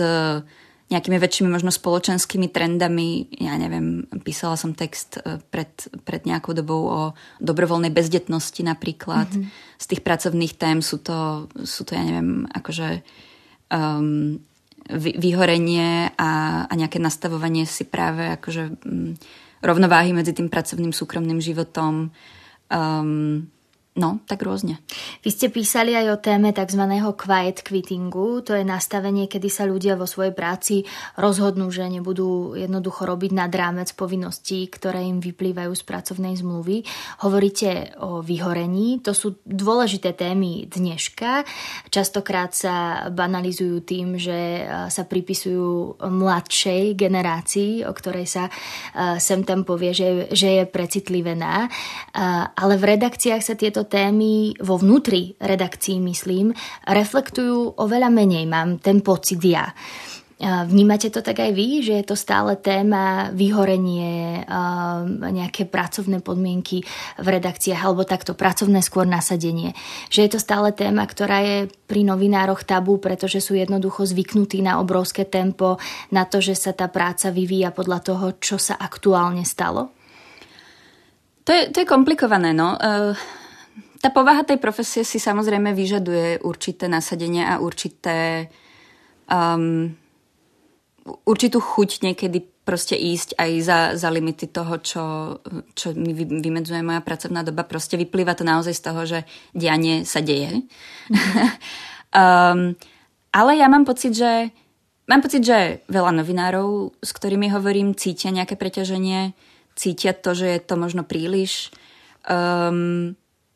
nejakými väčšími možno spoločenskými trendami. Ja neviem, písala som text e, pred, pred nejakou dobou o dobrovoľnej bezdetnosti napríklad. Mm-hmm. Z tých pracovných tém sú to, sú to ja neviem, akože um, vy, vyhorenie a, a nejaké nastavovanie si práve akože um, rovnováhy medzi tým pracovným súkromným životom. Um, No, tak rôzne. Vy ste písali aj o téme tzv. quiet quittingu. To je nastavenie, kedy sa ľudia vo svojej práci rozhodnú, že nebudú jednoducho robiť nad rámec povinností, ktoré im vyplývajú z pracovnej zmluvy. Hovoríte o vyhorení. To sú dôležité témy dneška. Častokrát sa banalizujú tým, že e, sa pripisujú mladšej generácii, o ktorej sa e, sem tam povie, že, že je precitlivená. E, ale v redakciách sa tieto témy vo vnútri redakcií, myslím, reflektujú oveľa menej, mám ten pocit ja. Vnímate to tak aj vy, že je to stále téma vyhorenie, nejaké pracovné podmienky v redakciách alebo takto pracovné skôr nasadenie. Že je to stále téma, ktorá je pri novinároch tabu, pretože sú jednoducho zvyknutí na obrovské tempo, na to, že sa tá práca vyvíja podľa toho, čo sa aktuálne stalo? To je, to je komplikované, no. Uh tá povaha tej profesie si samozrejme vyžaduje určité nasadenie a určité um, určitú chuť niekedy proste ísť aj za, za limity toho, čo, čo mi vy, vymedzuje moja pracovná doba. Proste vyplýva to naozaj z toho, že dianie sa deje. Mm-hmm. um, ale ja mám pocit, že mám pocit, že veľa novinárov, s ktorými hovorím, cítia nejaké preťaženie, cítia to, že je to možno príliš. Um,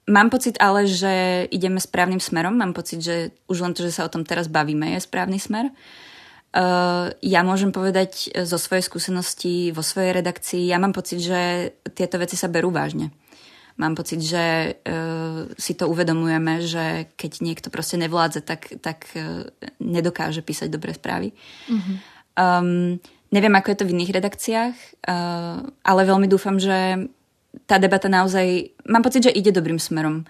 Mám pocit ale, že ideme správnym smerom. Mám pocit, že už len to, že sa o tom teraz bavíme, je správny smer. Eh, ja môžem povedať eh, zo svojej skúsenosti, vo svojej redakcii, ja mám pocit, že tieto veci sa berú vážne. Mám pocit, že eh, si to uvedomujeme, že keď niekto proste nevládze, tak, tak nedokáže písať dobré správy. Mm-hmm. Um, neviem, ako je to v iných redakciách, uh, ale veľmi dúfam, že tá debata naozaj, mám pocit, že ide dobrým smerom.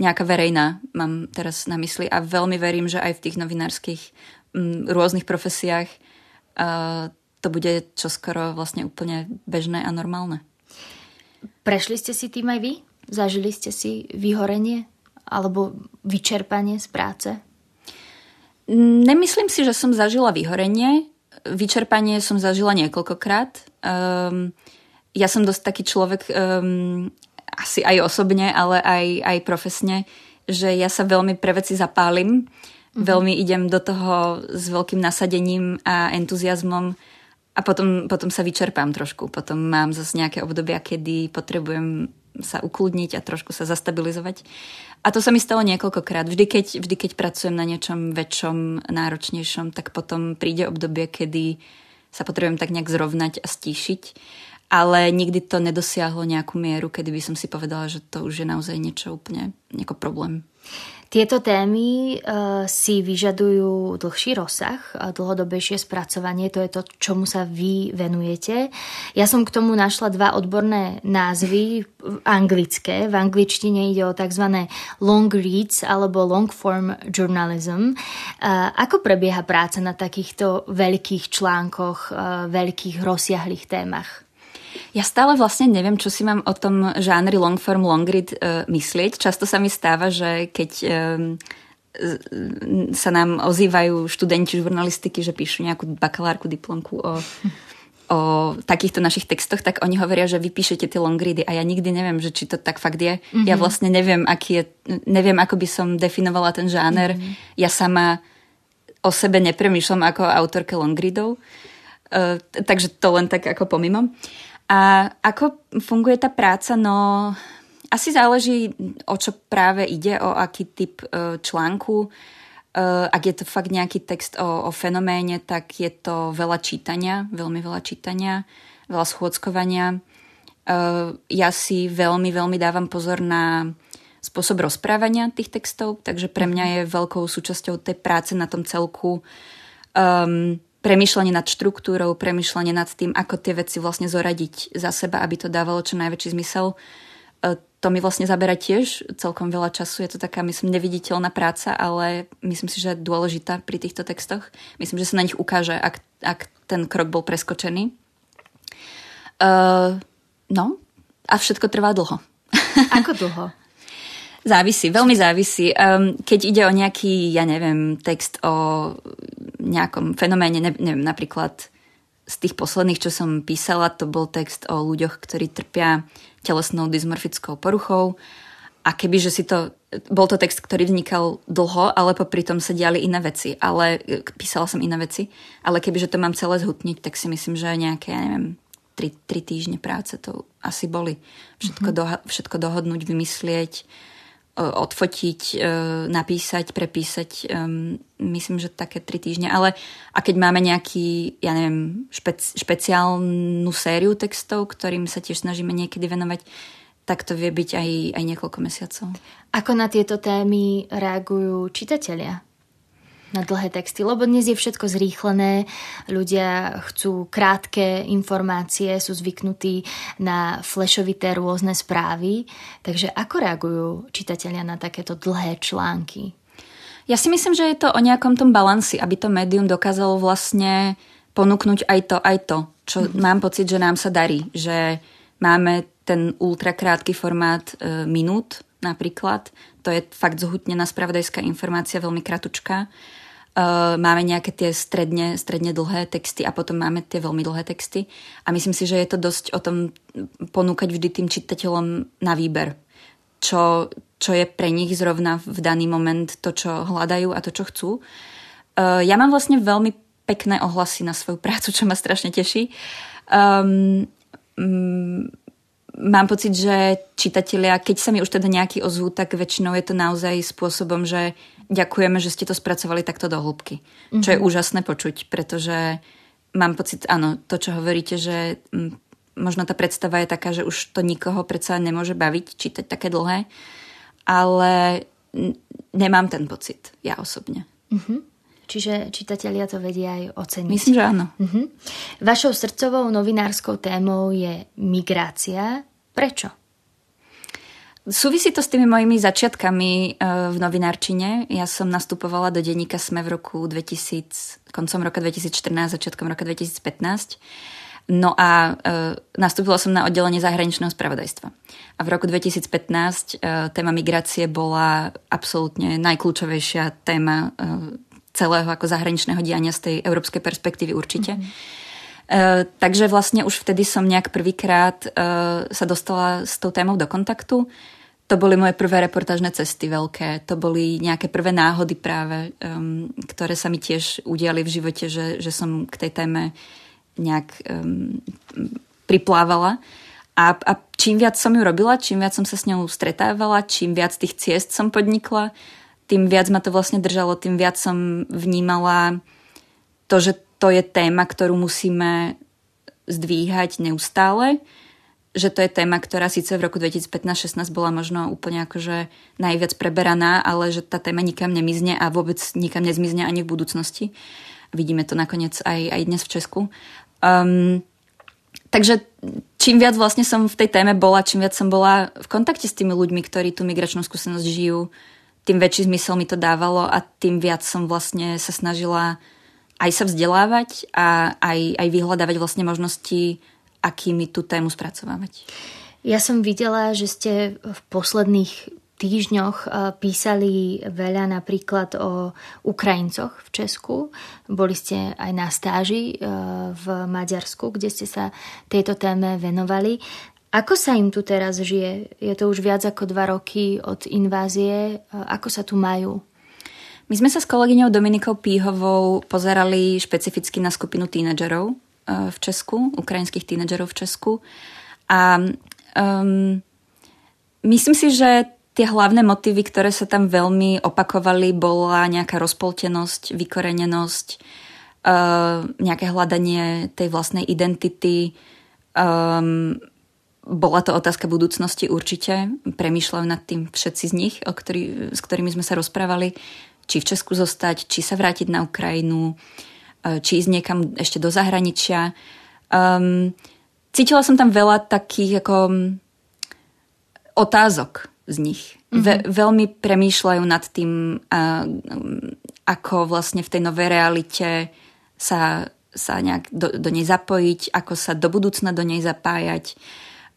Nejaká verejná mám teraz na mysli a veľmi verím, že aj v tých novinárskych m, mm, rôznych profesiách uh, to bude čoskoro vlastne úplne bežné a normálne. Prešli ste si tým aj vy? Zažili ste si vyhorenie alebo vyčerpanie z práce? Nemyslím si, že som zažila vyhorenie. Vyčerpanie som zažila niekoľkokrát. Um, ja som dosť taký človek, um, asi aj osobne, ale aj, aj profesne, že ja sa veľmi pre veci zapálim, mm-hmm. veľmi idem do toho s veľkým nasadením a entuziasmom a potom, potom sa vyčerpám trošku. Potom mám zase nejaké obdobia, kedy potrebujem sa ukludniť a trošku sa zastabilizovať. A to sa mi stalo niekoľkokrát. Vždy keď, vždy, keď pracujem na niečom väčšom, náročnejšom, tak potom príde obdobie, kedy sa potrebujem tak nejak zrovnať a stíšiť ale nikdy to nedosiahlo nejakú mieru, kedy by som si povedala, že to už je naozaj niečo úplne, nejaký problém. Tieto témy uh, si vyžadujú dlhší rozsah, dlhodobejšie spracovanie, to je to, čomu sa vy venujete. Ja som k tomu našla dva odborné názvy anglické. V angličtine ide o tzv. long reads alebo long form journalism. Uh, ako prebieha práca na takýchto veľkých článkoch, uh, veľkých rozsiahlých témach? Ja stále vlastne neviem, čo si mám o tom žánri Long read uh, myslieť. Často sa mi stáva, že keď um, sa nám ozývajú študenti žurnalistiky, že píšu nejakú bakalárku, diplomku o, o takýchto našich textoch, tak oni hovoria, že vypíšete tie longridy a ja nikdy neviem, že či to tak fakt je. Mm-hmm. Ja mhm. vlastne neviem, aký je, neviem, ako by som definovala ten žáner. Mm-hmm. Ja sama o sebe nepremýšľam ako autorke longridov. Uh, e, takže to len tak ako pomimo. A ako funguje tá práca? No, asi záleží, o čo práve ide, o aký typ e, článku. E, ak je to fakt nejaký text o, o fenoméne, tak je to veľa čítania, veľmi veľa čítania, veľa schôdzkovania. E, ja si veľmi, veľmi dávam pozor na spôsob rozprávania tých textov, takže pre mňa je veľkou súčasťou tej práce na tom celku um, premýšľanie nad štruktúrou, premyšľanie nad tým, ako tie veci vlastne zoradiť za seba, aby to dávalo čo najväčší zmysel. E, to mi vlastne zabera tiež celkom veľa času. Je to taká, myslím, neviditeľná práca, ale myslím si, že je dôležitá pri týchto textoch. Myslím, že sa na nich ukáže, ak, ak ten krok bol preskočený. Uh, no, a všetko trvá dlho. Ako dlho? Závisí, veľmi závisí. Um, keď ide o nejaký, ja neviem, text o nejakom fenoméne, ne, neviem, napríklad z tých posledných, čo som písala, to bol text o ľuďoch, ktorí trpia telesnou dysmorfickou poruchou. A keby, že si to... Bol to text, ktorý vznikal dlho, ale popri tom sa diali iné veci. Ale e, písala som iné veci. Ale keby, že to mám celé zhutniť, tak si myslím, že nejaké, ja neviem, tri, tri týždne práce to asi boli. Všetko, mm-hmm. doha- všetko dohodnúť, vymyslieť, E, odfotiť, e, napísať, prepísať, e, myslím, že také tri týždne, ale a keď máme nejaký, ja neviem, špec, špeciálnu sériu textov, ktorým sa tiež snažíme niekedy venovať, tak to vie byť aj, aj niekoľko mesiacov. Ako na tieto témy reagujú čitatelia? na dlhé texty, lebo dnes je všetko zrýchlené, ľudia chcú krátke informácie, sú zvyknutí na flešovité rôzne správy. Takže ako reagujú čitatelia na takéto dlhé články? Ja si myslím, že je to o nejakom tom balanci, aby to médium dokázalo vlastne ponúknuť aj to, aj to, čo mm. mám pocit, že nám sa darí, že máme ten ultra krátky formát e, minút napríklad, to je fakt zhutnená spravodajská informácia, veľmi kratučká Eh, máme nejaké tie stredne, stredne dlhé texty a potom máme tie veľmi dlhé texty. A myslím si, že je to dosť o tom ponúkať vždy tým čitateľom na výber, čo, čo je pre nich zrovna v daný moment to, čo hľadajú a to, čo chcú. Uh, ja mám vlastne veľmi pekné ohlasy na svoju prácu, čo ma strašne teší. Um, um, mám pocit, že čitatelia, keď sa mi už teda nejaký ozvú, tak väčšinou je to naozaj spôsobom, že ďakujeme, že ste to spracovali takto do hĺbky. Mm-hmm. Čo je mhm. úžasné počuť, pretože mám pocit, áno, to, čo hovoríte, že m, mm, možno tá predstava je taká, že už to nikoho predsa nemôže baviť, čítať také dlhé, ale n- nemám ten pocit, ja osobne. Mm-hmm. Čiže čitatelia to vedia aj oceniť. Myslím, že áno. Mm-hmm. Vašou srdcovou novinárskou témou je migrácia. Prečo? Súvisí to s tými mojimi začiatkami e, v novinárčine. Ja som nastupovala do denníka SME v roku 2000, koncom roka 2014, začiatkom roka 2015. No a e, nastúpila som na oddelenie zahraničného spravodajstva. A v roku 2015 e, téma migrácie bola absolútne najkľúčovejšia téma e, celého ako zahraničného diania z tej európskej perspektívy určite. Mm-hmm. E, takže vlastne už vtedy som nejak prvýkrát e, sa dostala s tou témou do kontaktu. To boli moje prvé reportážne cesty veľké, to boli nejaké prvé náhody práve, ktoré sa mi tiež udiali v živote, že, že som k tej téme nejak priplávala. A, a čím viac som ju robila, čím viac som sa s ňou stretávala, čím viac tých ciest som podnikla, tým viac ma to vlastne držalo, tým viac som vnímala to, že to je téma, ktorú musíme zdvíhať neustále, že to je téma, ktorá síce v roku 2015-16 bola možno úplne akože najviac preberaná, ale že tá téma nikam nemizne a vôbec nikam nezmizne ani v budúcnosti. Vidíme to nakoniec aj, aj dnes v Česku. Um, takže čím viac vlastne som v tej téme bola, čím viac som bola v kontakte s tými ľuďmi, ktorí tú migračnú skúsenosť žijú, tým väčší zmysel mi to dávalo a tým viac som vlastne sa snažila aj sa vzdelávať a aj, aj vyhľadávať vlastne možnosti, akými tú tému spracovávať. Ja som videla, že ste v posledných týždňoch eh, písali veľa napríklad o Ukrajincoch v Česku. Boli ste aj na stáži eh, v Maďarsku, kde ste sa tejto téme venovali. Ako sa im tu teraz žije? Je to už viac ako dva roky od invázie. Eh, ako sa tu majú? My sme sa s kolegyňou Dominikou Píhovou pozerali špecificky na skupinu tínedžerov e, v Česku, ukrajinských tínedžerov v Česku. A um, myslím si, že tie hlavné motívy, ktoré sa tam veľmi opakovali, bola nejaká rozpoltenosť, vykorenenosť, uh, nejaké hľadanie tej vlastnej identity. Um, bola to otázka budúcnosti určite. Premýšľajú nad tým všetci z nich, o ktorý, s ktorými sme sa rozprávali, či v Česku zostať, či sa vrátiť na Ukrajinu, e, či ísť niekam ešte do zahraničia. Um, cítila som tam veľa takých ako mm, otázok z nich. Mm-hmm. Ve- mhm. veľmi premýšľajú nad tým, a, e, mm, ako vlastne v tej novej realite sa, sa nejak do, do nej zapojiť, ako sa do budúcna do nej zapájať. Uh,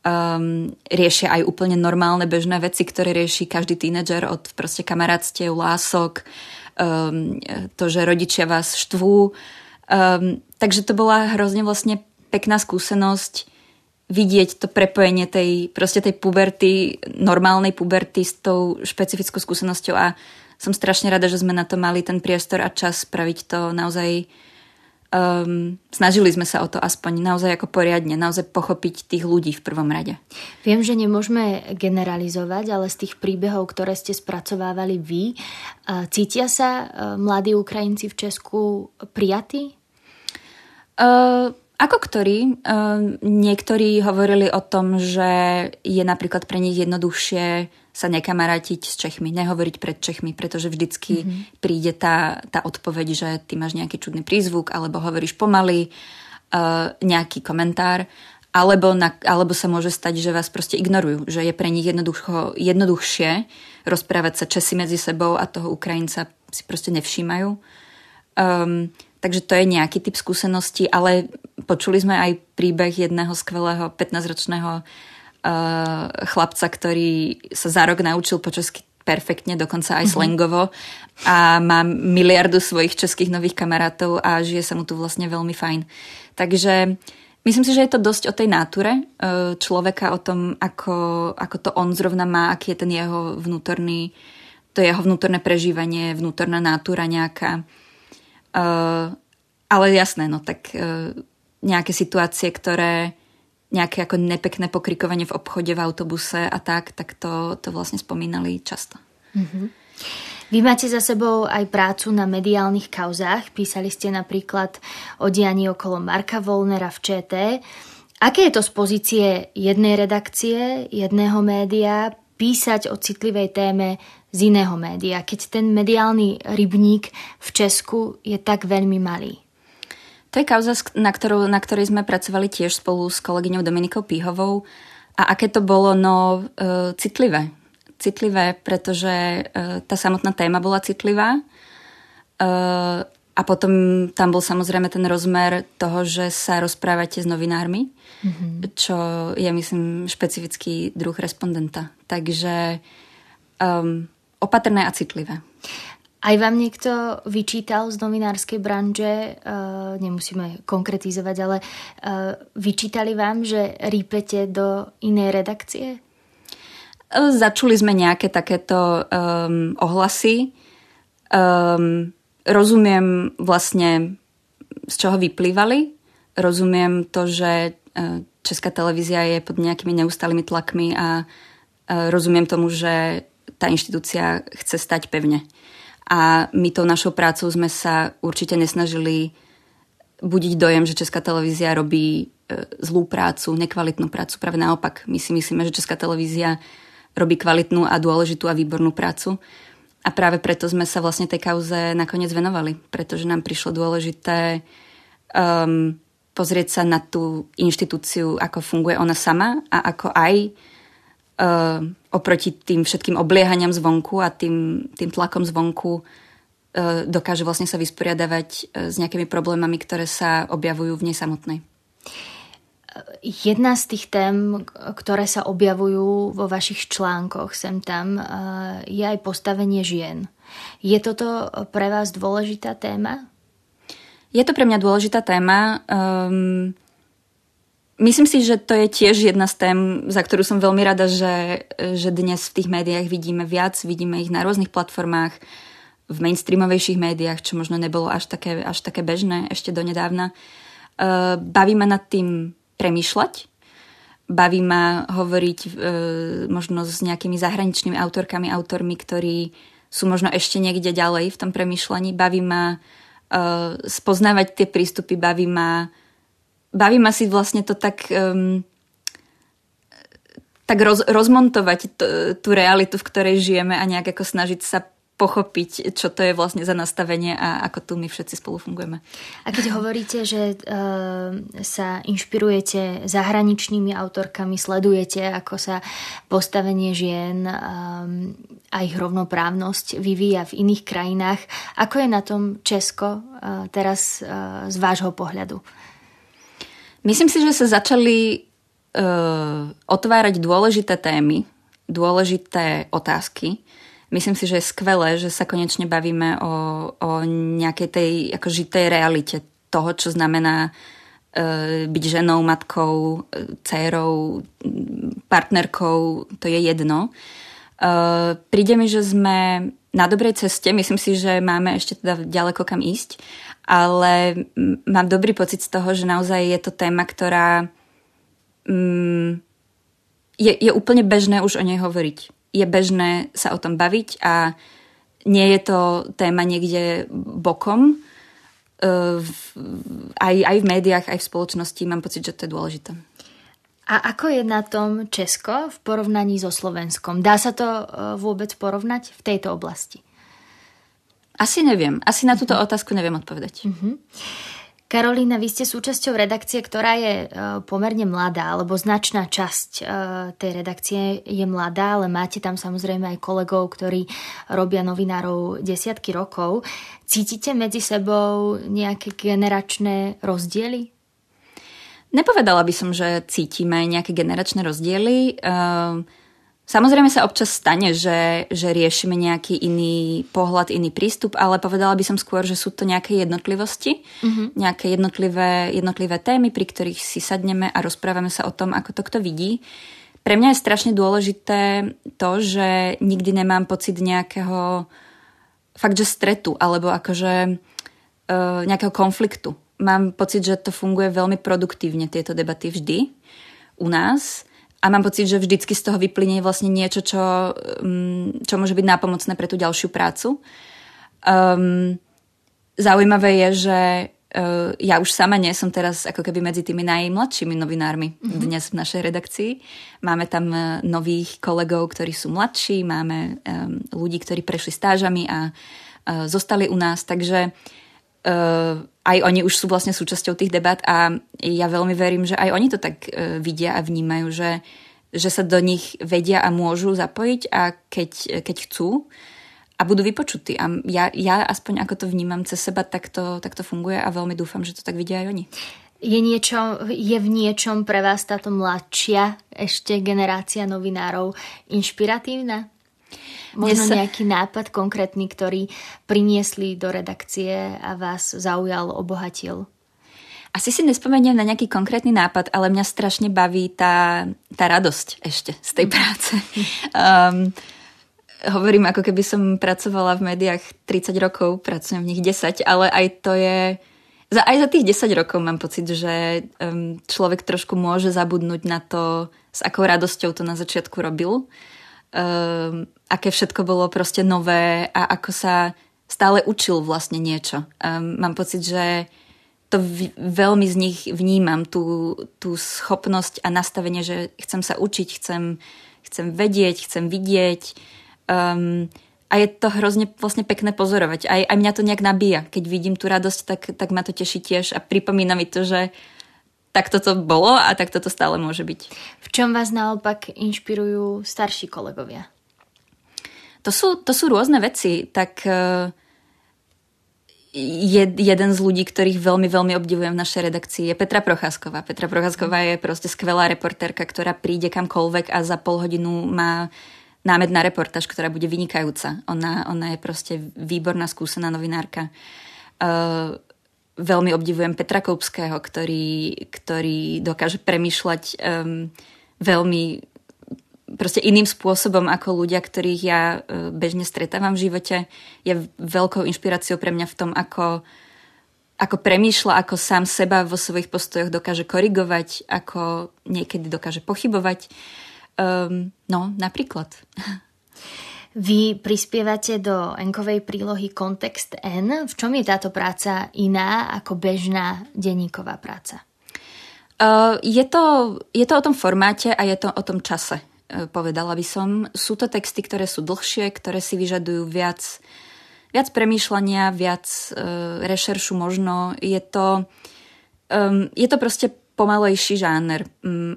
um, riešia aj úplne normálne bežné veci, ktoré rieši každý tínedžer od proste kamarátstiev, lások, um, to, že rodičia vás štvú. Um, takže to bola hrozne vlastne pekná skúsenosť vidieť to prepojenie tej, proste tej puberty, normálnej puberty s tou špecifickou skúsenosťou a som strašne rada, že sme na to mali ten priestor a čas spraviť to naozaj uh, um, snažili sme sa o to aspoň naozaj ako poriadne, naozaj pochopiť tých ľudí v prvom rade. Viem, že nemôžeme generalizovať, ale z tých príbehov, ktoré ste spracovávali vy, eh, cítia sa eh, mladí Ukrajinci v Česku prijatí? Uh, ako ktorí? Uh, niektorí hovorili o tom, že je napríklad pre nich jednoduchšie sa nekamarátiť s Čechmi, nehovoriť pred Čechmi, pretože vždycky mm-hmm. príde tá, tá odpoveď, že ty máš nejaký čudný prízvuk, alebo hovoríš pomaly, uh, nejaký komentár, alebo, na, alebo sa môže stať, že vás proste ignorujú, že je pre nich jednoducho, jednoduchšie rozprávať sa Česi medzi sebou a toho Ukrajinca si proste nevšímajú. Um, takže to je nejaký typ skúsenosti, ale Počuli sme aj príbeh jedného skvelého 15-ročného uh, eh, chlapca, ktorý sa za rok naučil po česky perfektne, dokonca aj mhm. slangovo a má miliardu svojich českých nových kamarátov a žije sa mu tu vlastne veľmi fajn. Takže myslím si, že je to dosť o tej náture eh, človeka, o tom, ako, ako to on zrovna má, aký je ten jeho vnútorný, to jeho vnútorné prežívanie, vnútorná nátura nejaká. Eh, ale jasné, no tak nejaké situácie, ktoré nejaké ako nepekné pokrikovanie v obchode, v autobuse a tak, tak to, to vlastne spomínali často. Mm-hmm. Vy máte za sebou aj prácu na mediálnych kauzách. Písali ste napríklad o dianí okolo Marka Volnera v ČT. Aké je to z pozície jednej redakcie, jedného média, písať o citlivej téme z iného média, keď ten mediálny rybník v Česku je tak veľmi malý? To je kauza, na, ktorú, na ktorej sme pracovali tiež spolu s kolegyňou Dominikou Píhovou. A aké to bolo, no, e, citlivé. Citlivé, pretože e, tá samotná téma bola citlivá. E, a potom tam bol samozrejme ten rozmer toho, že sa rozprávate s novinármi, mm-hmm. čo je, myslím, špecifický druh respondenta. Takže um, opatrné a citlivé. Aj vám niekto vyčítal z novinárskej branže, uh, nemusíme konkretizovať, ale uh, vyčítali vám, že rýpete do inej redakcie? E, začuli sme nejaké takéto um, ohlasy. Um, rozumiem vlastne, z čoho vyplývali. Rozumiem to, že uh, Česká televízia je pod nejakými neustalými tlakmi a rozumiem tomu, že tá inštitúcia chce stať pevne. A my tou našou prácou sme sa určite nesnažili budiť dojem, že Česká televízia robí e, zlú prácu, nekvalitnú prácu. Práve naopak, my si myslíme, že Česká televízia robí kvalitnú a dôležitú a výbornú prácu. A práve preto sme sa vlastne tej kauze nakoniec venovali, pretože nám prišlo dôležité um, pozrieť sa na tú inštitúciu, ako funguje ona sama a ako aj um, oproti tým všetkým obliehaniam zvonku a tým, tým tlakom zvonku e, dokáže vlastne sa vysporiadavať e, s nejakými problémami, ktoré sa objavujú v nej samotnej. Jedna z tých tém, ktoré sa objavujú vo vašich článkoch sem tam, e, je aj postavenie žien. Je toto pre vás dôležitá téma? Je to pre mňa dôležitá téma. Um, Myslím si, že to je tiež jedna z tém, za ktorú som veľmi rada, že, že dnes v tých médiách vidíme viac, vidíme ich na rôznych platformách, v mainstreamovejších médiách, čo možno nebolo až také, až také bežné ešte donedávna. E, baví ma nad tým premyšľať, baví ma hovoriť e, možno s nejakými zahraničnými autorkami, autormi, ktorí sú možno ešte niekde ďalej v tom premyšľaní, baví ma e, spoznávať tie prístupy, baví ma baví ma si vlastne to tak... Um, tak roz, rozmontovať t- tú realitu, v ktorej žijeme a nejak ako snažiť sa pochopiť, čo to je vlastne za nastavenie a ako tu my všetci spolu fungujeme. A keď hovoríte, že uh, sa inšpirujete zahraničnými autorkami, sledujete, ako sa postavenie žien um, a ich rovnoprávnosť vyvíja v iných krajinách, ako je na tom Česko uh, teraz uh, z vášho pohľadu? Myslím si, že sa začali uh, otvárať dôležité témy, dôležité otázky. Myslím si, že je skvelé, že sa konečne bavíme o, o nejakej tej ako žitej realite toho, čo znamená uh, byť ženou, matkou, e, dcerou, partnerkou, to je jedno. Uh, príde mi, že sme na dobrej ceste, myslím si, že máme ešte teda ďaleko kam ísť, ale mám dobrý pocit z toho, že naozaj je to téma, ktorá mm, je, je úplne bežné už o nej hovoriť. Je bežné sa o tom baviť a nie je to téma niekde bokom. E, v, aj, aj v médiách, aj v spoločnosti mám pocit, že to je dôležité. A ako je na tom Česko v porovnaní so Slovenskom? Dá sa to e, vôbec porovnať v tejto oblasti? Asi neviem. Asi na túto mhm. otázku neviem odpovedať. Uh-huh. Karolína, vy ste súčasťou redakcie, ktorá je e, pomerne mladá, alebo značná časť e, tej redakcie je mladá, ale máte tam samozrejme aj kolegov, ktorí robia novinárov desiatky rokov. Cítite medzi sebou nejaké generačné rozdiely? Nepovedala by som, že cítime nejaké generačné rozdiely. Ehm, Samozrejme sa občas stane, že, že riešime nejaký iný pohľad, iný prístup, ale povedala by som skôr, že sú to nejaké jednotlivosti, mm-hmm. nejaké jednotlivé, jednotlivé témy, pri ktorých si sadneme a rozprávame sa o tom, ako to kto vidí. Pre mňa je strašne dôležité to, že nikdy nemám pocit nejakého fakt, že stretu, alebo akože uh, nejakého konfliktu. Mám pocit, že to funguje veľmi produktívne, tieto debaty vždy u nás a mám pocit, že vždycky z toho vyplynie vlastne niečo, čo, mm, čo môže byť nápomocné pre tú ďalšiu prácu. Um, zaujímavé je, že uh, ja už sama nie som teraz ako keby medzi tými najmladšími novinármi mm-hmm. dnes v našej redakcii. Máme tam uh, nových kolegov, ktorí sú mladší, máme um, ľudí, ktorí prešli stážami a uh, zostali u nás, takže uh, aj oni už sú vlastne súčasťou tých debat a ja veľmi verím, že aj oni to tak e, vidia a vnímajú, že, že sa do nich vedia a môžu zapojiť a keď, keď chcú a budú vypočutí. A ja, ja aspoň ako to vnímam cez seba, tak to, tak to funguje a veľmi dúfam, že to tak vidia aj oni. Je, niečo, je v niečom pre vás táto mladšia ešte generácia novinárov inšpiratívna? Možno sa... nejaký nápad konkrétny, ktorý priniesli do redakcie a vás zaujal, obohatil? Asi si nespomeniem na nejaký konkrétny nápad, ale mňa strašne baví tá, tá radosť ešte z tej mm. práce. Um, hovorím, ako keby som pracovala v médiách 30 rokov, pracujem v nich 10, ale aj to je... Za, aj za tých 10 rokov mám pocit, že um, človek trošku môže zabudnúť na to, s akou radosťou to na začiatku robil um, aké všetko bolo proste nové a ako sa stále učil vlastne niečo. Um, mám pocit, že to v, veľmi z nich vnímam, tú, tú schopnosť a nastavenie, že chcem sa učiť, chcem, chcem vedieť, chcem vidieť. Um, a je to hrozne vlastne pekné pozorovať. Aj, aj mňa to nejak nabíja. Keď vidím tú radosť, tak, tak ma to teší tiež a pripomína mi to, že tak toto bolo a tak toto stále môže byť. V čom vás naopak inšpirujú starší kolegovia? To sú, to sú rôzne veci. Tak e, jed, jeden z ľudí, ktorých veľmi, veľmi obdivujem v našej redakcii, je Petra Procházková. Petra Procházková je proste skvelá reportérka, ktorá príde kamkoľvek a za pol hodinu má námed na reportáž, ktorá bude vynikajúca. Ona, ona je proste výborná, skúsená novinárka. Uh, veľmi obdivujem Petra Koupského, ktorý, ktorý dokáže premyšľať um, veľmi proste iným spôsobom ako ľudia, ktorých ja uh, bežne stretávam v živote, je veľkou inšpiráciou pre mňa v tom, ako, ako premýšľa, ako sám seba vo svojich postojoch dokáže korigovať, ako niekedy dokáže pochybovať. Um, no, napríklad. Vy prispievate do enkovej prílohy Kontext N. V čom je táto práca iná ako bežná denníková práca? Uh, je, to, je to o tom formáte a je to o tom čase, povedala by som. Sú to texty, ktoré sú dlhšie, ktoré si vyžadujú viac, viac premýšľania, viac uh, rešeršu možno. Je to, um, je to proste pomalejší žáner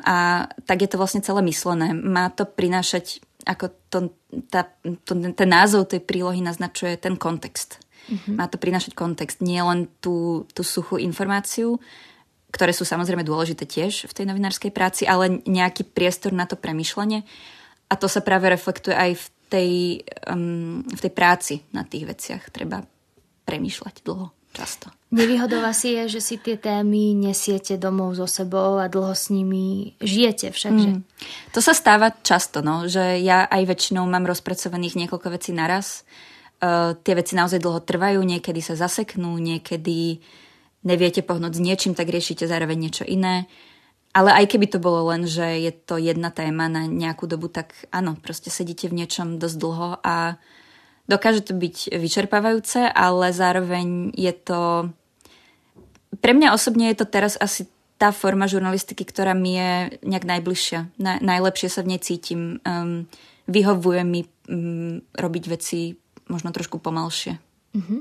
a tak je to vlastne celé myslené. Má to prinášať ako to, tá, to, ten názov tej prílohy naznačuje ten kontext. Mm-hmm. Má to prinašať kontext, nie len tú, tú suchú informáciu, ktoré sú samozrejme dôležité tiež v tej novinárskej práci, ale nejaký priestor na to premyšľanie. A to sa práve reflektuje aj v tej, um, v tej práci na tých veciach. Treba premýšľať dlho, často. Nevýhodová si je, že si tie témy nesiete domov so sebou a dlho s nimi žijete všakže. Mm. To sa stáva často, no, že ja aj väčšinou mám rozpracovaných niekoľko vecí naraz. Uh, tie veci naozaj dlho trvajú, niekedy sa zaseknú, niekedy neviete pohnúť s niečím, tak riešite zároveň niečo iné. Ale aj keby to bolo len, že je to jedna téma na nejakú dobu, tak áno, proste sedíte v niečom dosť dlho a dokáže to byť vyčerpávajúce, ale zároveň je to pre mňa osobne je to teraz asi tá forma žurnalistiky, ktorá mi je nejak najbližšia. Na, najlepšie sa v nej cítim. Um, vyhovuje mi um, robiť veci možno trošku pomalšie. Mm-hmm.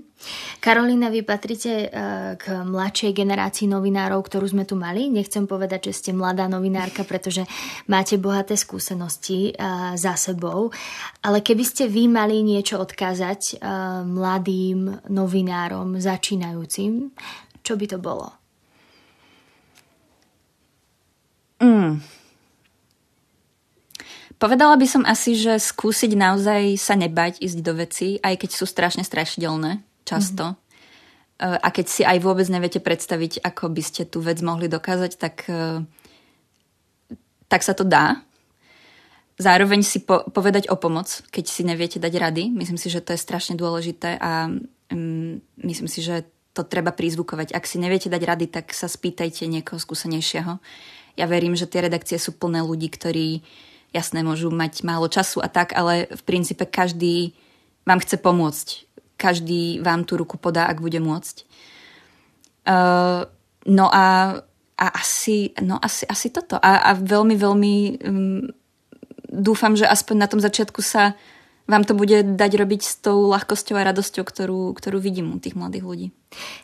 Karolina, vy patríte uh, eh, k mladšej generácii novinárov, ktorú sme tu mali. Nechcem povedať, že ste mladá novinárka, pretože máte bohaté skúsenosti uh, za sebou. Ale keby ste vy mali niečo odkázať uh, mladým novinárom, začínajúcim, čo by to bolo? Mm. Povedala by som asi, že skúsiť naozaj sa nebať ísť do veci, aj keď sú strašne strašidelné, často. Mm-hmm. A keď si aj vôbec neviete predstaviť, ako by ste tú vec mohli dokázať, tak, eh, tak sa to dá. Zároveň si po- povedať o pomoc, keď si neviete dať rady. Myslím si, že to je strašne dôležité a um, myslím si, že to treba prizvukovať. Ak si neviete dať rady, tak sa spýtajte niekoho skúsenejšieho. Ja verím, že tie redakcie sú plné ľudí, ktorí jasné môžu mať málo času a tak, ale v princípe každý vám chce pomôcť. Každý vám tú ruku podá, ak bude môcť. Uh, no a, a asi, no asi, asi toto. A, a veľmi, veľmi um, dúfam, že aspoň na tom začiatku sa uh, vám to bude dať robiť s tou ľahkosťou a radosťou, ktorú, ktorú vidím u tých mladých ľudí.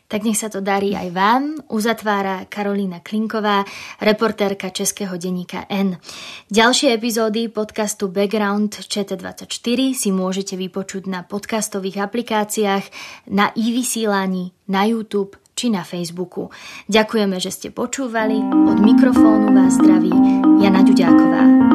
Tak nech sa to darí aj vám, uzatvára Karolína Klinková, reportérka Českého denníka N. Ďalšie epizódy podcastu Background ČT24 si môžete vypočuť na podcastových aplikáciách, na e vysílaní na YouTube či na Facebooku. Ďakujeme, že ste počúvali. Od mikrofónu vás zdraví Jana Ďuďáková.